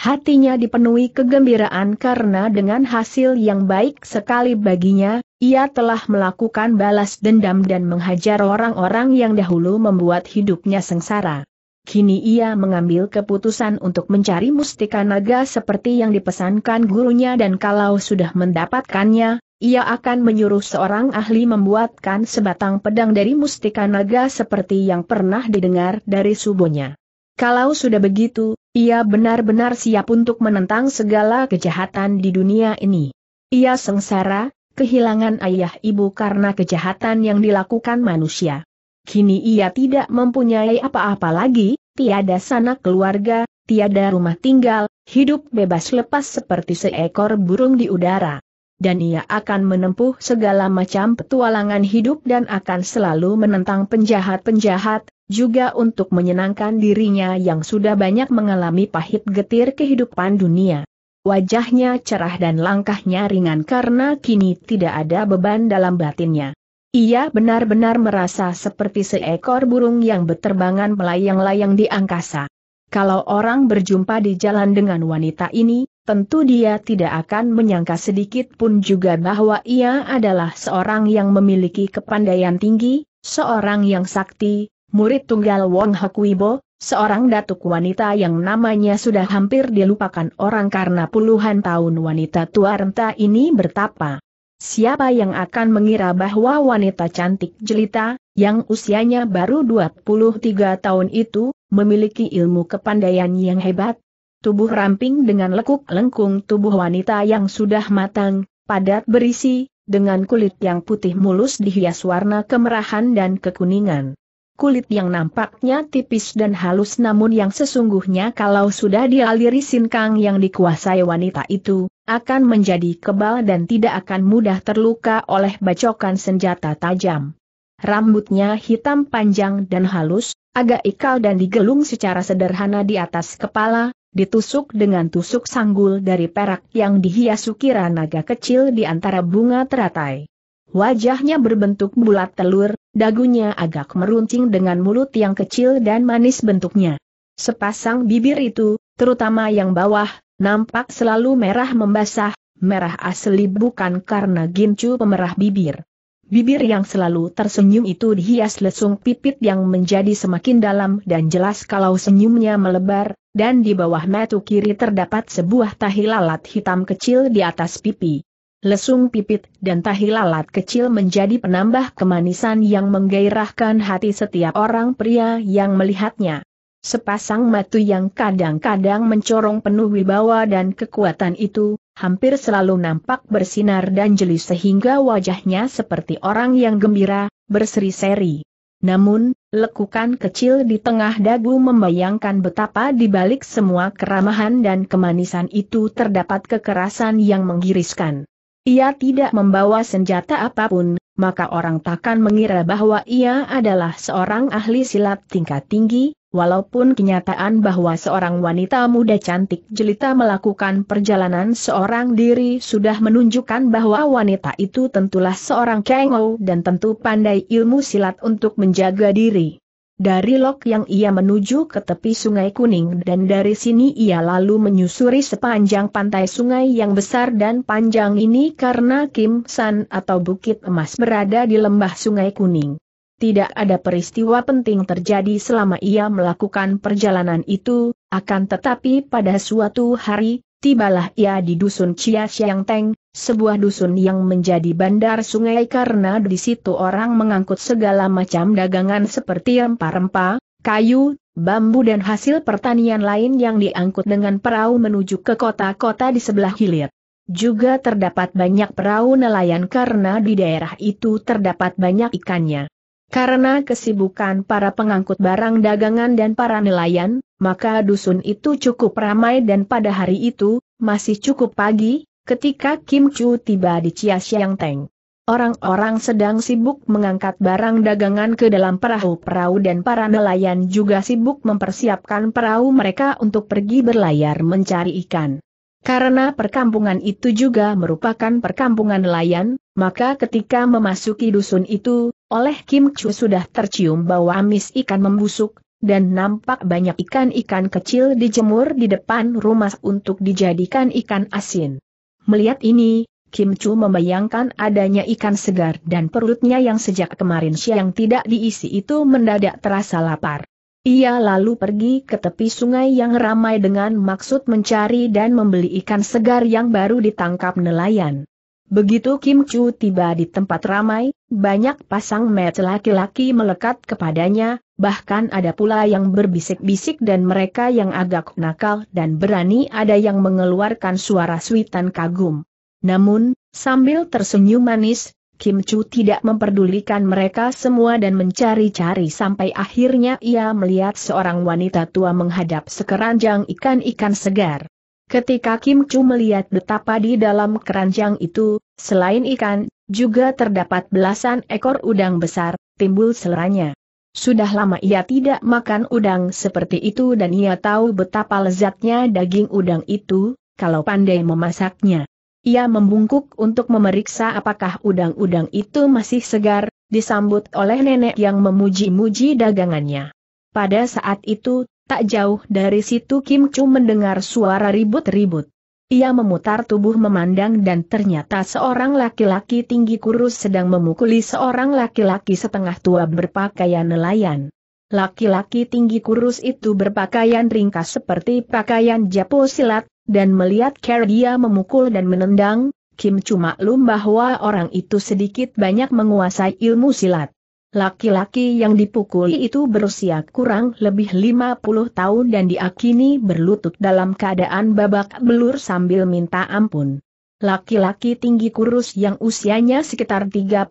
Hatinya dipenuhi kegembiraan karena dengan hasil yang baik sekali baginya, ia telah melakukan balas dendam dan menghajar orang-orang yang dahulu membuat hidupnya sengsara. Kini ia mengambil keputusan untuk mencari mustika naga seperti yang dipesankan gurunya dan kalau sudah mendapatkannya, ia akan menyuruh seorang ahli membuatkan sebatang pedang dari mustika naga seperti yang pernah didengar dari subuhnya. Kalau sudah begitu, ia benar-benar siap untuk menentang segala kejahatan di dunia ini. Ia sengsara, kehilangan ayah ibu karena kejahatan yang dilakukan manusia. Kini ia tidak mempunyai apa-apa lagi, tiada sanak keluarga, tiada rumah tinggal, hidup bebas lepas seperti seekor burung di udara. Dan ia akan menempuh segala macam petualangan hidup dan akan selalu menentang penjahat-penjahat, juga untuk menyenangkan dirinya yang sudah banyak mengalami pahit getir kehidupan dunia. Wajahnya cerah dan langkahnya ringan karena kini tidak ada beban dalam batinnya. Ia benar-benar merasa seperti seekor burung yang berterbangan melayang-layang di angkasa. Kalau orang berjumpa di jalan dengan wanita ini, tentu dia tidak akan menyangka sedikit pun juga bahwa ia adalah seorang yang memiliki kepandaian tinggi, seorang yang sakti, murid tunggal Wong Hakuibo, seorang datuk wanita yang namanya sudah hampir dilupakan orang karena puluhan tahun wanita tua renta ini bertapa. Siapa yang akan mengira bahwa wanita cantik jelita, yang usianya baru 23 tahun itu, memiliki ilmu kepandaian yang hebat? Tubuh ramping dengan lekuk lengkung tubuh wanita yang sudah matang, padat berisi, dengan kulit yang putih mulus dihias warna kemerahan dan kekuningan. Kulit yang nampaknya tipis dan halus namun yang sesungguhnya kalau sudah dialiri sinkang yang dikuasai wanita itu, akan menjadi kebal dan tidak akan mudah terluka oleh bacokan senjata tajam. Rambutnya hitam panjang dan halus, agak ikal dan digelung secara sederhana di atas kepala, ditusuk dengan tusuk sanggul dari perak yang dihias ukiran naga kecil di antara bunga teratai. Wajahnya berbentuk bulat telur, dagunya agak meruncing dengan mulut yang kecil dan manis bentuknya. Sepasang bibir itu, terutama yang bawah, nampak selalu merah membasah, merah asli bukan karena gincu pemerah bibir. Bibir yang selalu tersenyum itu dihias lesung pipit yang menjadi semakin dalam dan jelas kalau senyumnya melebar, dan di bawah mata kiri terdapat sebuah tahi lalat hitam kecil di atas pipi. Lesung pipit dan tahi lalat kecil menjadi penambah kemanisan yang menggairahkan hati setiap orang pria yang melihatnya. Sepasang matu yang kadang-kadang mencorong penuh wibawa dan kekuatan itu, hampir selalu nampak bersinar dan jeli sehingga wajahnya seperti orang yang gembira, berseri-seri. Namun, lekukan kecil di tengah dagu membayangkan betapa di balik semua keramahan dan kemanisan itu terdapat kekerasan yang menggiriskan. Ia tidak membawa senjata apapun, maka orang takkan mengira bahwa ia adalah seorang ahli silat tingkat tinggi, Walaupun kenyataan bahwa seorang wanita muda cantik jelita melakukan perjalanan seorang diri sudah menunjukkan bahwa wanita itu tentulah seorang kengo dan tentu pandai ilmu silat untuk menjaga diri. Dari lok yang ia menuju ke tepi sungai kuning dan dari sini ia lalu menyusuri sepanjang pantai sungai yang besar dan panjang ini karena Kim San atau Bukit Emas berada di lembah sungai kuning tidak ada peristiwa penting terjadi selama ia melakukan perjalanan itu, akan tetapi pada suatu hari, tibalah ia di dusun Chia Siang Teng, sebuah dusun yang menjadi bandar sungai karena di situ orang mengangkut segala macam dagangan seperti rempah-rempah, kayu, bambu dan hasil pertanian lain yang diangkut dengan perahu menuju ke kota-kota di sebelah hilir. Juga terdapat banyak perahu nelayan karena di daerah itu terdapat banyak ikannya. Karena kesibukan para pengangkut barang dagangan dan para nelayan, maka dusun itu cukup ramai dan pada hari itu, masih cukup pagi, ketika Kim Chu tiba di Chia Siang Teng. Orang-orang sedang sibuk mengangkat barang dagangan ke dalam perahu-perahu dan para nelayan juga sibuk mempersiapkan perahu mereka untuk pergi berlayar mencari ikan. Karena perkampungan itu juga merupakan perkampungan nelayan, maka ketika memasuki dusun itu, oleh Kim Chu sudah tercium bau amis ikan membusuk, dan nampak banyak ikan-ikan kecil dijemur di depan rumah untuk dijadikan ikan asin. Melihat ini, Kim Chu membayangkan adanya ikan segar dan perutnya yang sejak kemarin siang tidak diisi itu mendadak terasa lapar. Ia lalu pergi ke tepi sungai yang ramai dengan maksud mencari dan membeli ikan segar yang baru ditangkap nelayan. Begitu Kim Chu tiba di tempat ramai, banyak pasang mata laki-laki melekat kepadanya, bahkan ada pula yang berbisik-bisik dan mereka yang agak nakal dan berani ada yang mengeluarkan suara suitan kagum. Namun, sambil tersenyum manis, Kim Chu tidak memperdulikan mereka semua dan mencari-cari sampai akhirnya ia melihat seorang wanita tua menghadap sekeranjang ikan-ikan segar. Ketika Kim Chu melihat betapa di dalam keranjang itu, selain ikan, juga terdapat belasan ekor udang besar, timbul seleranya. Sudah lama ia tidak makan udang seperti itu dan ia tahu betapa lezatnya daging udang itu, kalau pandai memasaknya. Ia membungkuk untuk memeriksa apakah udang-udang itu masih segar, disambut oleh nenek yang memuji-muji dagangannya. Pada saat itu, tak jauh dari situ Kim Chu mendengar suara ribut-ribut. Ia memutar tubuh memandang dan ternyata seorang laki-laki tinggi kurus sedang memukuli seorang laki-laki setengah tua berpakaian nelayan. Laki-laki tinggi kurus itu berpakaian ringkas seperti pakaian japo silat, dan melihat cara dia memukul dan menendang, Kim cuma maklum bahwa orang itu sedikit banyak menguasai ilmu silat. Laki-laki yang dipukuli itu berusia kurang lebih 50 tahun dan diakini berlutut dalam keadaan babak belur sambil minta ampun. Laki-laki tinggi kurus yang usianya sekitar 35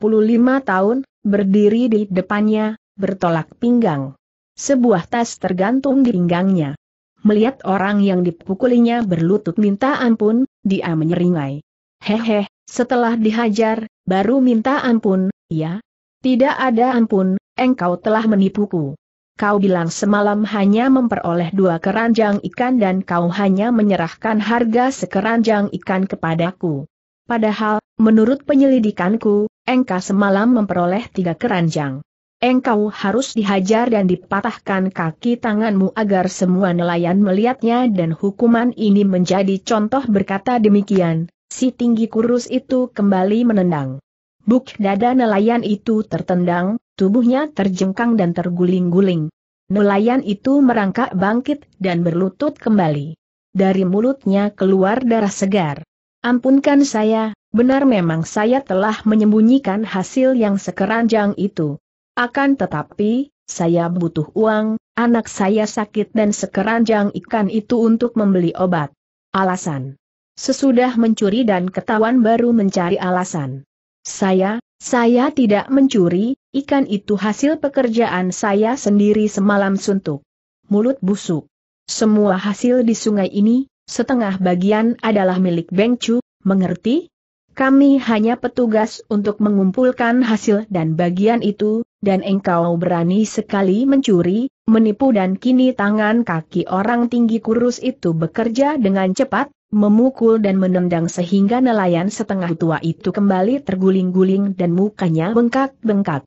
tahun, berdiri di depannya, bertolak pinggang. Sebuah tas tergantung di pinggangnya. Melihat orang yang dipukulinya berlutut minta ampun, dia menyeringai. Hehe, setelah dihajar, baru minta ampun, ya, tidak ada ampun, engkau telah menipuku. Kau bilang semalam hanya memperoleh dua keranjang ikan dan kau hanya menyerahkan harga sekeranjang ikan kepadaku. Padahal, menurut penyelidikanku, engkau semalam memperoleh tiga keranjang. Engkau harus dihajar dan dipatahkan kaki tanganmu agar semua nelayan melihatnya dan hukuman ini menjadi contoh berkata demikian, si tinggi kurus itu kembali menendang. Buk dada nelayan itu tertendang, tubuhnya terjengkang dan terguling-guling. Nelayan itu merangkak bangkit dan berlutut kembali. Dari mulutnya keluar darah segar. Ampunkan saya, benar memang saya telah menyembunyikan hasil yang sekeranjang itu. Akan tetapi, saya butuh uang, anak saya sakit dan sekeranjang ikan itu untuk membeli obat. Alasan. Sesudah mencuri dan ketahuan baru mencari alasan. Saya, saya tidak mencuri, ikan itu hasil pekerjaan saya sendiri semalam suntuk. Mulut busuk. Semua hasil di sungai ini, setengah bagian adalah milik Beng Chu, mengerti? Kami hanya petugas untuk mengumpulkan hasil dan bagian itu, dan engkau berani sekali mencuri, menipu dan kini tangan kaki orang tinggi kurus itu bekerja dengan cepat, memukul dan menendang sehingga nelayan setengah tua itu kembali terguling-guling dan mukanya bengkak-bengkak.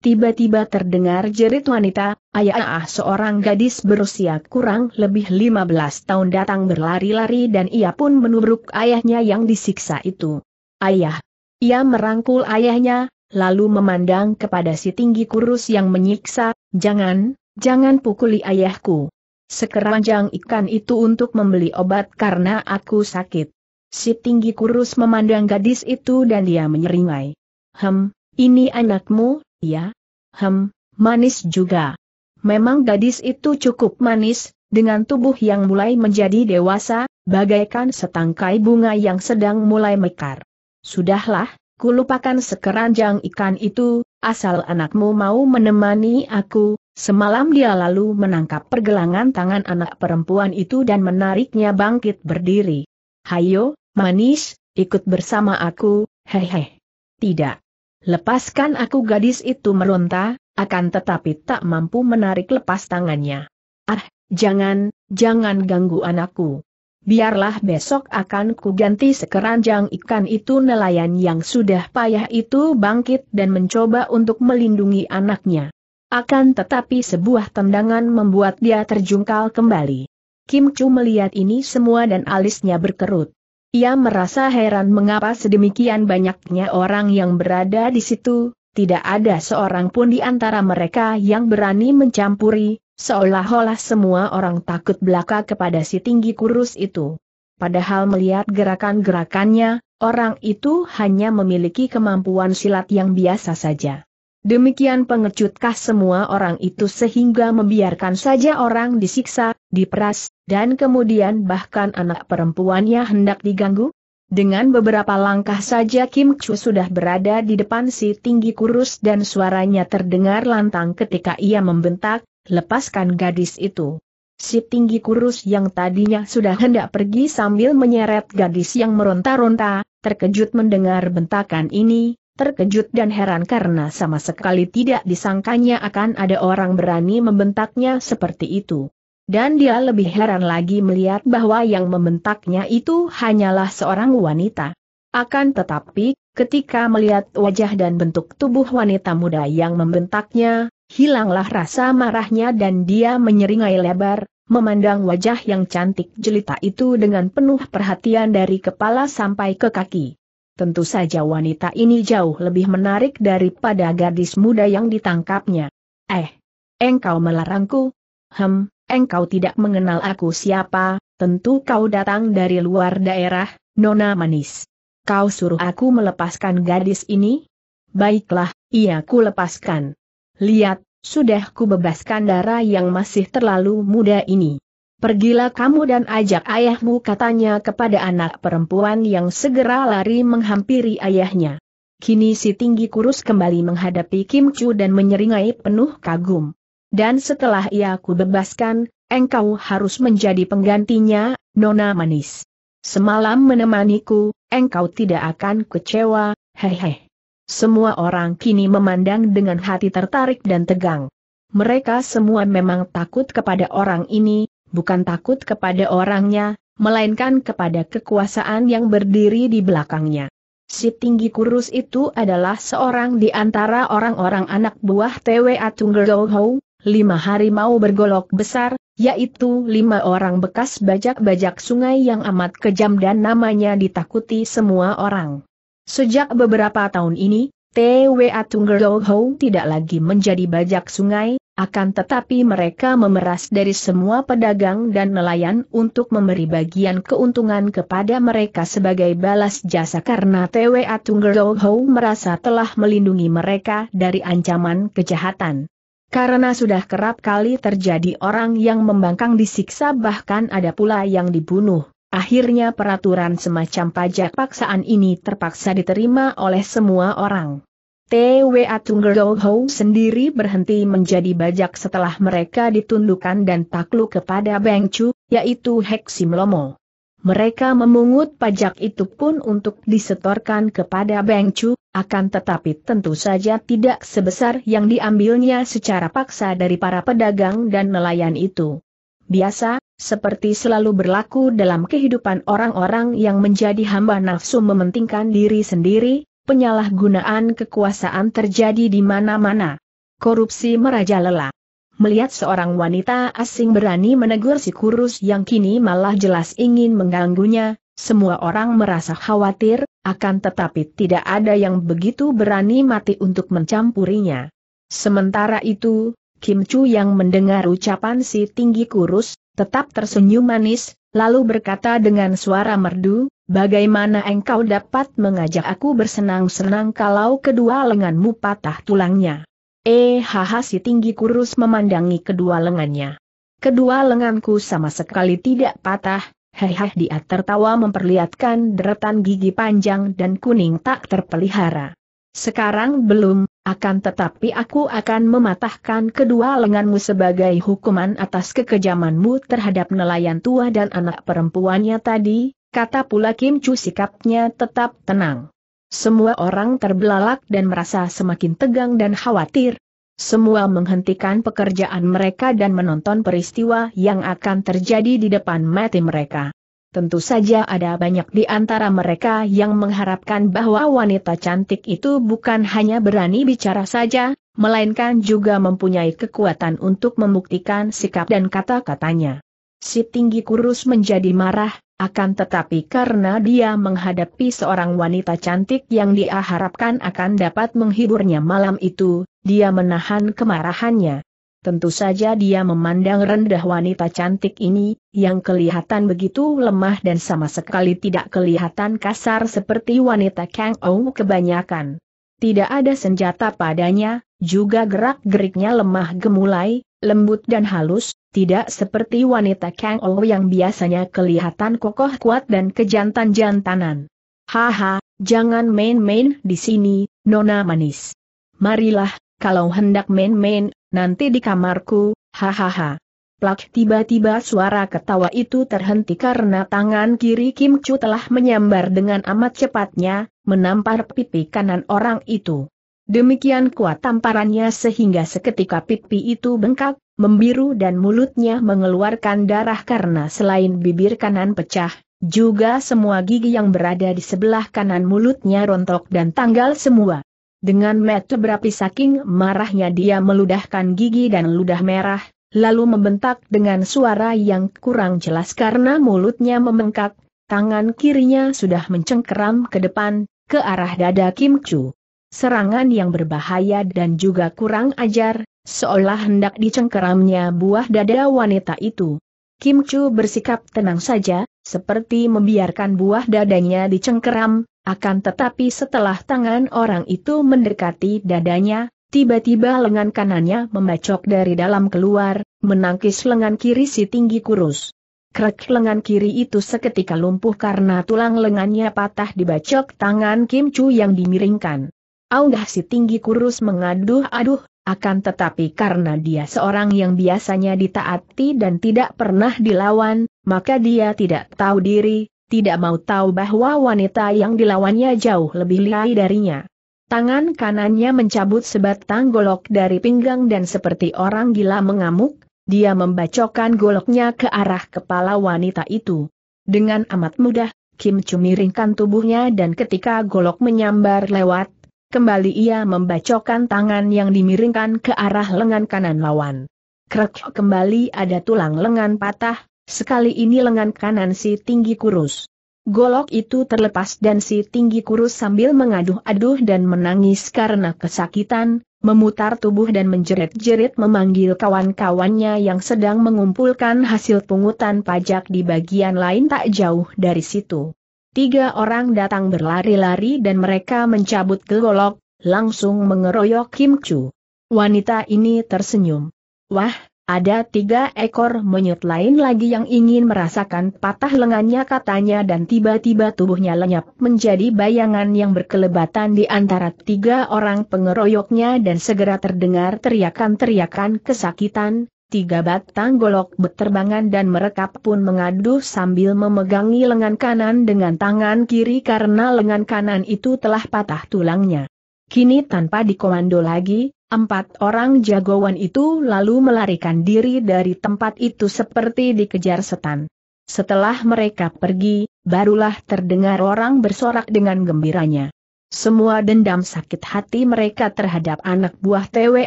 Tiba-tiba terdengar jerit wanita, ayah ayah seorang gadis berusia kurang lebih 15 tahun datang berlari-lari dan ia pun menubruk ayahnya yang disiksa itu. Ayah. Ia merangkul ayahnya, lalu memandang kepada si tinggi kurus yang menyiksa, jangan, jangan pukuli ayahku sekeranjang ikan itu untuk membeli obat karena aku sakit. Si tinggi kurus memandang gadis itu dan dia menyeringai. Hem, ini anakmu, ya? Hem, manis juga. Memang gadis itu cukup manis, dengan tubuh yang mulai menjadi dewasa, bagaikan setangkai bunga yang sedang mulai mekar. Sudahlah, kulupakan sekeranjang ikan itu, asal anakmu mau menemani aku, Semalam dia lalu menangkap pergelangan tangan anak perempuan itu dan menariknya bangkit berdiri. Hayo, manis, ikut bersama aku, hehe. Tidak. Lepaskan aku gadis itu meronta, akan tetapi tak mampu menarik lepas tangannya. Ah, jangan, jangan ganggu anakku. Biarlah besok akan kuganti sekeranjang ikan itu nelayan yang sudah payah itu bangkit dan mencoba untuk melindungi anaknya. Akan tetapi sebuah tendangan membuat dia terjungkal kembali. Kim Chu melihat ini semua dan alisnya berkerut. Ia merasa heran mengapa sedemikian banyaknya orang yang berada di situ, tidak ada seorang pun di antara mereka yang berani mencampuri, seolah-olah semua orang takut belaka kepada si tinggi kurus itu. Padahal melihat gerakan-gerakannya, orang itu hanya memiliki kemampuan silat yang biasa saja. Demikian pengecutkah semua orang itu sehingga membiarkan saja orang disiksa, diperas, dan kemudian bahkan anak perempuannya hendak diganggu? Dengan beberapa langkah saja Kim Chu sudah berada di depan si tinggi kurus dan suaranya terdengar lantang ketika ia membentak, lepaskan gadis itu. Si tinggi kurus yang tadinya sudah hendak pergi sambil menyeret gadis yang meronta-ronta, terkejut mendengar bentakan ini, terkejut dan heran karena sama sekali tidak disangkanya akan ada orang berani membentaknya seperti itu. Dan dia lebih heran lagi melihat bahwa yang membentaknya itu hanyalah seorang wanita. Akan tetapi, ketika melihat wajah dan bentuk tubuh wanita muda yang membentaknya, hilanglah rasa marahnya dan dia menyeringai lebar, memandang wajah yang cantik jelita itu dengan penuh perhatian dari kepala sampai ke kaki. Tentu saja wanita ini jauh lebih menarik daripada gadis muda yang ditangkapnya. Eh, engkau melarangku? Hem, engkau tidak mengenal aku siapa, tentu kau datang dari luar daerah, Nona Manis. Kau suruh aku melepaskan gadis ini? Baiklah, iya ku lepaskan. Lihat, sudah ku bebaskan darah yang masih terlalu muda ini. Pergilah kamu dan ajak ayahmu katanya kepada anak perempuan yang segera lari menghampiri ayahnya. Kini si tinggi kurus kembali menghadapi Kim Chu dan menyeringai penuh kagum. Dan setelah ia kubebaskan, engkau harus menjadi penggantinya, Nona Manis. Semalam menemaniku, engkau tidak akan kecewa, hehe. Semua orang kini memandang dengan hati tertarik dan tegang. Mereka semua memang takut kepada orang ini, bukan takut kepada orangnya, melainkan kepada kekuasaan yang berdiri di belakangnya. Si tinggi kurus itu adalah seorang di antara orang-orang anak buah TWA Tunggeroho, lima mau bergolok besar, yaitu lima orang bekas bajak-bajak sungai yang amat kejam dan namanya ditakuti semua orang. Sejak beberapa tahun ini, TWA Tunggerlohou tidak lagi menjadi bajak sungai, akan tetapi mereka memeras dari semua pedagang dan nelayan untuk memberi bagian keuntungan kepada mereka sebagai balas jasa karena TWA Tunggerlohou merasa telah melindungi mereka dari ancaman kejahatan. Karena sudah kerap kali terjadi orang yang membangkang disiksa bahkan ada pula yang dibunuh. Akhirnya peraturan semacam pajak paksaan ini terpaksa diterima oleh semua orang. TWA Tunggerho sendiri berhenti menjadi bajak setelah mereka ditundukkan dan takluk kepada Beng Chu, yaitu Heksim Lomo. Mereka memungut pajak itu pun untuk disetorkan kepada Beng Chu, akan tetapi tentu saja tidak sebesar yang diambilnya secara paksa dari para pedagang dan nelayan itu biasa, seperti selalu berlaku dalam kehidupan orang-orang yang menjadi hamba nafsu mementingkan diri sendiri, penyalahgunaan kekuasaan terjadi di mana-mana. Korupsi merajalela. Melihat seorang wanita asing berani menegur si kurus yang kini malah jelas ingin mengganggunya, semua orang merasa khawatir, akan tetapi tidak ada yang begitu berani mati untuk mencampurinya. Sementara itu, Kim Chu yang mendengar ucapan si tinggi kurus, tetap tersenyum manis, lalu berkata dengan suara merdu, bagaimana engkau dapat mengajak aku bersenang-senang kalau kedua lenganmu patah tulangnya. Eh haha si tinggi kurus memandangi kedua lengannya. Kedua lenganku sama sekali tidak patah, hehehe dia tertawa memperlihatkan deretan gigi panjang dan kuning tak terpelihara. Sekarang belum, akan tetapi aku akan mematahkan kedua lenganmu sebagai hukuman atas kekejamanmu terhadap nelayan tua dan anak perempuannya tadi, kata pula Kim Chu sikapnya tetap tenang. Semua orang terbelalak dan merasa semakin tegang dan khawatir. Semua menghentikan pekerjaan mereka dan menonton peristiwa yang akan terjadi di depan mati mereka. Tentu saja ada banyak di antara mereka yang mengharapkan bahwa wanita cantik itu bukan hanya berani bicara saja, melainkan juga mempunyai kekuatan untuk membuktikan sikap dan kata-katanya. Si tinggi kurus menjadi marah, akan tetapi karena dia menghadapi seorang wanita cantik yang dia harapkan akan dapat menghiburnya malam itu, dia menahan kemarahannya. Tentu saja dia memandang rendah wanita cantik ini, yang kelihatan begitu lemah dan sama sekali tidak kelihatan kasar seperti wanita Kang Ou kebanyakan. Tidak ada senjata padanya, juga gerak-geriknya lemah gemulai, lembut dan halus, tidak seperti wanita Kang Ou yang biasanya kelihatan kokoh kuat dan kejantan-jantanan. Haha, jangan main-main di sini, Nona Manis. Marilah, kalau hendak main-main, Nanti di kamarku, hahaha. Plak tiba-tiba suara ketawa itu terhenti karena tangan kiri Kim Chu telah menyambar dengan amat cepatnya, menampar pipi kanan orang itu. Demikian kuat tamparannya sehingga seketika pipi itu bengkak, membiru dan mulutnya mengeluarkan darah karena selain bibir kanan pecah, juga semua gigi yang berada di sebelah kanan mulutnya rontok dan tanggal semua. Dengan mata berapi saking marahnya dia meludahkan gigi dan ludah merah, lalu membentak dengan suara yang kurang jelas karena mulutnya membengkak, tangan kirinya sudah mencengkeram ke depan, ke arah dada Kim Chu. Serangan yang berbahaya dan juga kurang ajar, seolah hendak dicengkeramnya buah dada wanita itu. Kim Chu bersikap tenang saja, seperti membiarkan buah dadanya dicengkeram, akan tetapi setelah tangan orang itu mendekati dadanya, tiba-tiba lengan kanannya membacok dari dalam keluar, menangkis lengan kiri si tinggi kurus. Krek lengan kiri itu seketika lumpuh karena tulang lengannya patah dibacok tangan Kim Chu yang dimiringkan. Aunggah si tinggi kurus mengaduh-aduh, akan tetapi karena dia seorang yang biasanya ditaati dan tidak pernah dilawan, maka dia tidak tahu diri, tidak mau tahu bahwa wanita yang dilawannya jauh lebih lihai darinya. Tangan kanannya mencabut sebatang golok dari pinggang dan seperti orang gila mengamuk, dia membacokkan goloknya ke arah kepala wanita itu. Dengan amat mudah, Kim Chu miringkan tubuhnya dan ketika golok menyambar lewat, Kembali ia membacokan tangan yang dimiringkan ke arah lengan kanan lawan. Krek kembali ada tulang lengan patah, sekali ini lengan kanan si tinggi kurus. Golok itu terlepas dan si tinggi kurus sambil mengaduh-aduh dan menangis karena kesakitan, memutar tubuh dan menjerit-jerit memanggil kawan-kawannya yang sedang mengumpulkan hasil pungutan pajak di bagian lain tak jauh dari situ. Tiga orang datang berlari-lari dan mereka mencabut golok, langsung mengeroyok Kim Chu. Wanita ini tersenyum. Wah, ada tiga ekor monyet lain lagi yang ingin merasakan patah lengannya katanya dan tiba-tiba tubuhnya lenyap menjadi bayangan yang berkelebatan di antara tiga orang pengeroyoknya dan segera terdengar teriakan-teriakan kesakitan, Tiga batang golok berterbangan dan merekap pun mengadu sambil memegangi lengan kanan dengan tangan kiri karena lengan kanan itu telah patah tulangnya. Kini tanpa dikomando lagi, empat orang jagoan itu lalu melarikan diri dari tempat itu seperti dikejar setan. Setelah mereka pergi, barulah terdengar orang bersorak dengan gembiranya. Semua dendam sakit hati mereka terhadap anak buah TW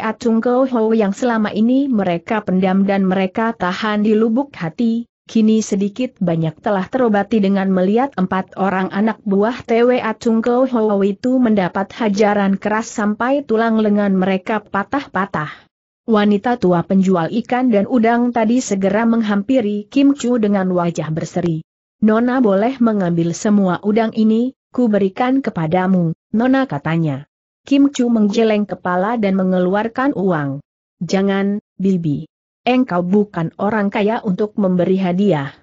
Acung Ho yang selama ini mereka pendam dan mereka tahan di lubuk hati, kini sedikit banyak telah terobati dengan melihat empat orang anak buah TW Acung Ho itu mendapat hajaran keras sampai tulang lengan mereka patah-patah. Wanita tua penjual ikan dan udang tadi segera menghampiri Kim Chu dengan wajah berseri. Nona boleh mengambil semua udang ini, ku berikan kepadamu, Nona katanya. Kim Chu menggeleng kepala dan mengeluarkan uang. Jangan, Bibi. Engkau bukan orang kaya untuk memberi hadiah.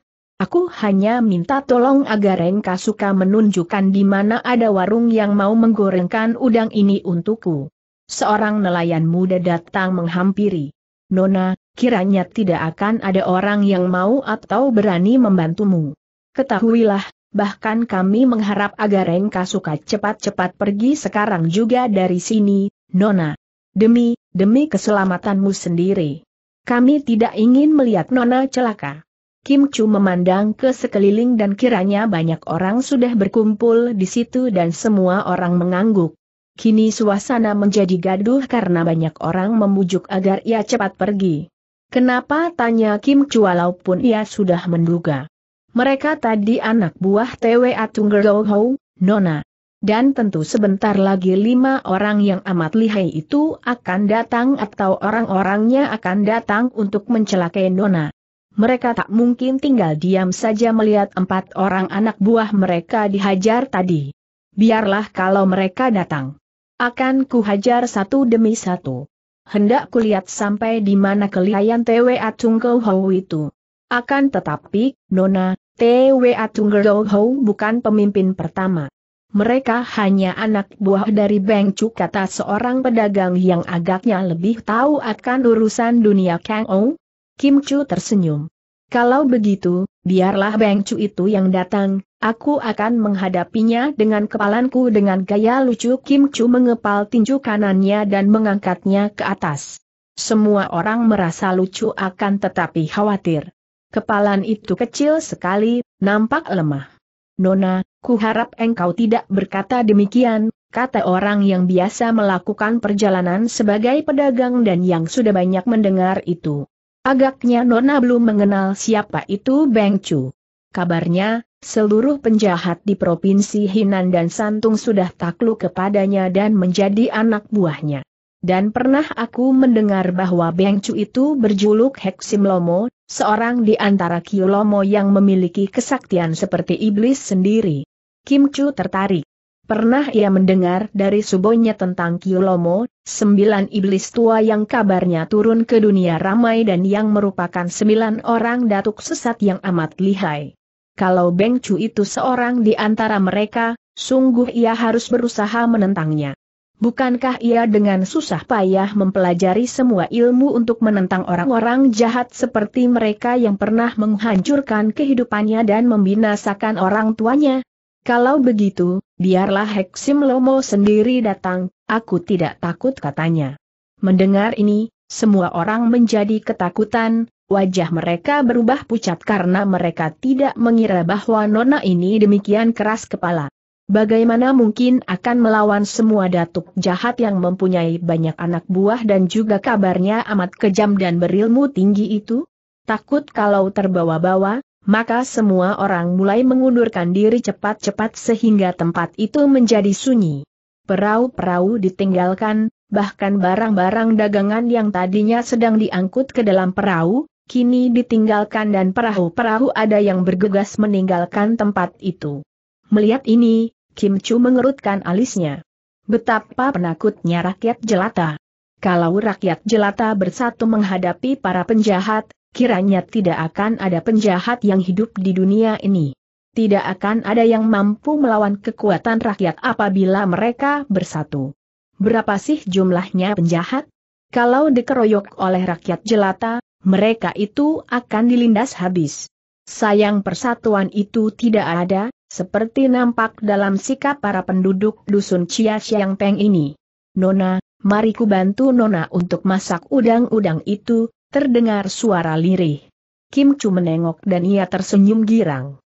Aku hanya minta tolong agar engkau suka menunjukkan di mana ada warung yang mau menggorengkan udang ini untukku. Seorang nelayan muda datang menghampiri. Nona, kiranya tidak akan ada orang yang mau atau berani membantumu. Ketahuilah, bahkan kami mengharap agar Rengka suka cepat-cepat pergi sekarang juga dari sini, Nona. Demi, demi keselamatanmu sendiri. Kami tidak ingin melihat Nona celaka. Kim Chu memandang ke sekeliling dan kiranya banyak orang sudah berkumpul di situ dan semua orang mengangguk. Kini suasana menjadi gaduh karena banyak orang memujuk agar ia cepat pergi. Kenapa tanya Kim Chu walaupun ia sudah menduga. Mereka tadi anak buah TWA Tunggeroho, Nona. Dan tentu sebentar lagi lima orang yang amat lihai itu akan datang atau orang-orangnya akan datang untuk mencelakai Nona. Mereka tak mungkin tinggal diam saja melihat empat orang anak buah mereka dihajar tadi. Biarlah kalau mereka datang. Akan kuhajar satu demi satu. Hendak kulihat sampai di mana kelihayan TWA Tungkau Hau itu. Akan tetapi, Nona, TWA Tunggeroho bukan pemimpin pertama. Mereka hanya anak buah dari Beng Chu kata seorang pedagang yang agaknya lebih tahu akan urusan dunia Kang Ou. Kim Chu tersenyum. Kalau begitu, biarlah Beng Chu itu yang datang, aku akan menghadapinya dengan kepalanku dengan gaya lucu Kim Chu mengepal tinju kanannya dan mengangkatnya ke atas. Semua orang merasa lucu akan tetapi khawatir. Kepalan itu kecil sekali, nampak lemah. Nona, ku harap engkau tidak berkata demikian, kata orang yang biasa melakukan perjalanan sebagai pedagang dan yang sudah banyak mendengar itu. Agaknya Nona belum mengenal siapa itu Beng Chu. Kabarnya, seluruh penjahat di Provinsi Hinan dan Santung sudah takluk kepadanya dan menjadi anak buahnya. Dan pernah aku mendengar bahwa Beng Chu itu berjuluk Heksim Lomo, seorang di antara Kiulomo yang memiliki kesaktian seperti iblis sendiri. Kim Chu tertarik. Pernah ia mendengar dari subonya tentang Kiulomo, sembilan iblis tua yang kabarnya turun ke dunia ramai dan yang merupakan sembilan orang datuk sesat yang amat lihai. Kalau Beng Chu itu seorang di antara mereka, sungguh ia harus berusaha menentangnya. Bukankah ia dengan susah payah mempelajari semua ilmu untuk menentang orang-orang jahat seperti mereka yang pernah menghancurkan kehidupannya dan membinasakan orang tuanya? Kalau begitu, biarlah Heksim Lomo sendiri datang, aku tidak takut katanya. Mendengar ini, semua orang menjadi ketakutan, wajah mereka berubah pucat karena mereka tidak mengira bahwa Nona ini demikian keras kepala. Bagaimana mungkin akan melawan semua datuk jahat yang mempunyai banyak anak buah dan juga kabarnya amat kejam dan berilmu tinggi itu? Takut kalau terbawa-bawa, maka semua orang mulai mengundurkan diri cepat-cepat sehingga tempat itu menjadi sunyi. Perahu-perahu ditinggalkan, bahkan barang-barang dagangan yang tadinya sedang diangkut ke dalam perahu, kini ditinggalkan dan perahu-perahu ada yang bergegas meninggalkan tempat itu. Melihat ini, Kim Chu mengerutkan alisnya. Betapa penakutnya rakyat jelata. Kalau rakyat jelata bersatu menghadapi para penjahat, kiranya tidak akan ada penjahat yang hidup di dunia ini. Tidak akan ada yang mampu melawan kekuatan rakyat apabila mereka bersatu. Berapa sih jumlahnya penjahat? Kalau dikeroyok oleh rakyat jelata, mereka itu akan dilindas habis. Sayang persatuan itu tidak ada, seperti nampak dalam sikap para penduduk dusun Chia Siang Peng ini. Nona, mari ku bantu Nona untuk masak udang-udang itu, terdengar suara lirih. Kim Chu menengok dan ia tersenyum girang.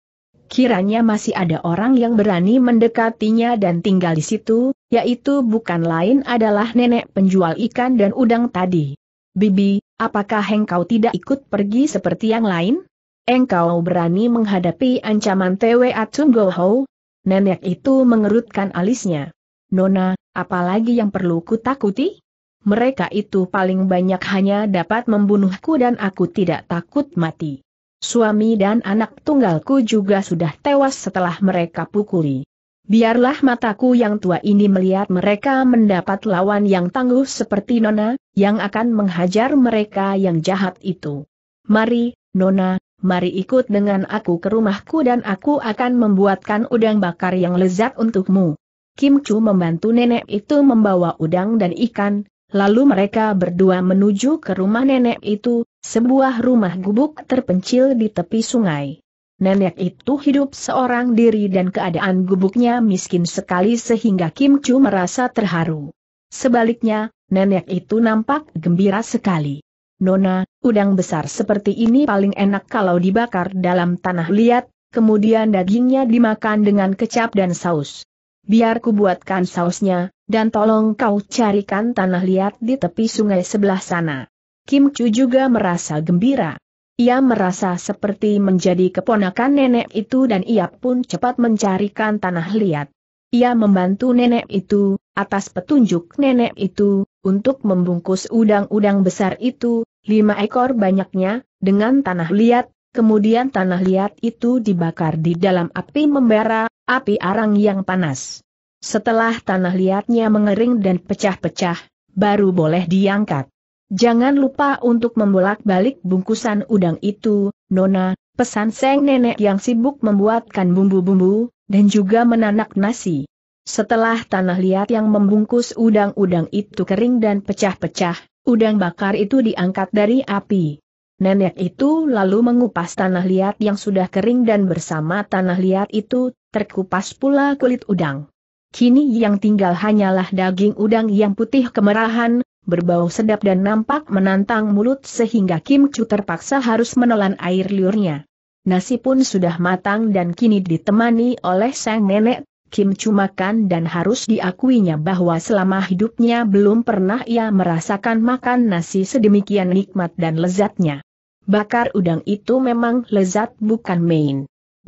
Kiranya masih ada orang yang berani mendekatinya dan tinggal di situ, yaitu bukan lain adalah nenek penjual ikan dan udang tadi. Bibi, apakah engkau tidak ikut pergi seperti yang lain? Engkau berani menghadapi ancaman TWA Tunggo Nenek itu mengerutkan alisnya. Nona, apalagi yang perlu kutakuti? Mereka itu paling banyak hanya dapat membunuhku dan aku tidak takut mati. Suami dan anak tunggalku juga sudah tewas setelah mereka pukuli. Biarlah mataku yang tua ini melihat mereka mendapat lawan yang tangguh seperti Nona, yang akan menghajar mereka yang jahat itu. Mari, Nona, mari ikut dengan aku ke rumahku dan aku akan membuatkan udang bakar yang lezat untukmu. Kim Chu membantu nenek itu membawa udang dan ikan, lalu mereka berdua menuju ke rumah nenek itu, sebuah rumah gubuk terpencil di tepi sungai. Nenek itu hidup seorang diri dan keadaan gubuknya miskin sekali sehingga Kim Chu merasa terharu. Sebaliknya, nenek itu nampak gembira sekali. Nona, udang besar seperti ini paling enak kalau dibakar dalam tanah liat, kemudian dagingnya dimakan dengan kecap dan saus. Biar ku buatkan sausnya, dan tolong kau carikan tanah liat di tepi sungai sebelah sana. Kim Chu juga merasa gembira. Ia merasa seperti menjadi keponakan nenek itu dan ia pun cepat mencarikan tanah liat. Ia membantu nenek itu, Atas petunjuk nenek itu, untuk membungkus udang-udang besar itu, lima ekor banyaknya, dengan tanah liat, kemudian tanah liat itu dibakar di dalam api membara, api arang yang panas. Setelah tanah liatnya mengering dan pecah-pecah, baru boleh diangkat. Jangan lupa untuk membolak-balik bungkusan udang itu, Nona, pesan Seng Nenek yang sibuk membuatkan bumbu-bumbu, dan juga menanak nasi. Setelah tanah liat yang membungkus udang-udang itu kering dan pecah-pecah, udang bakar itu diangkat dari api. Nenek itu lalu mengupas tanah liat yang sudah kering dan bersama tanah liat itu, terkupas pula kulit udang. Kini yang tinggal hanyalah daging udang yang putih kemerahan, berbau sedap dan nampak menantang mulut sehingga Kim Chu terpaksa harus menelan air liurnya. Nasi pun sudah matang dan kini ditemani oleh sang nenek Kim Cumakan dan harus diakuinya bahwa selama hidupnya belum pernah ia merasakan makan nasi sedemikian nikmat dan lezatnya. Bakar udang itu memang lezat bukan main.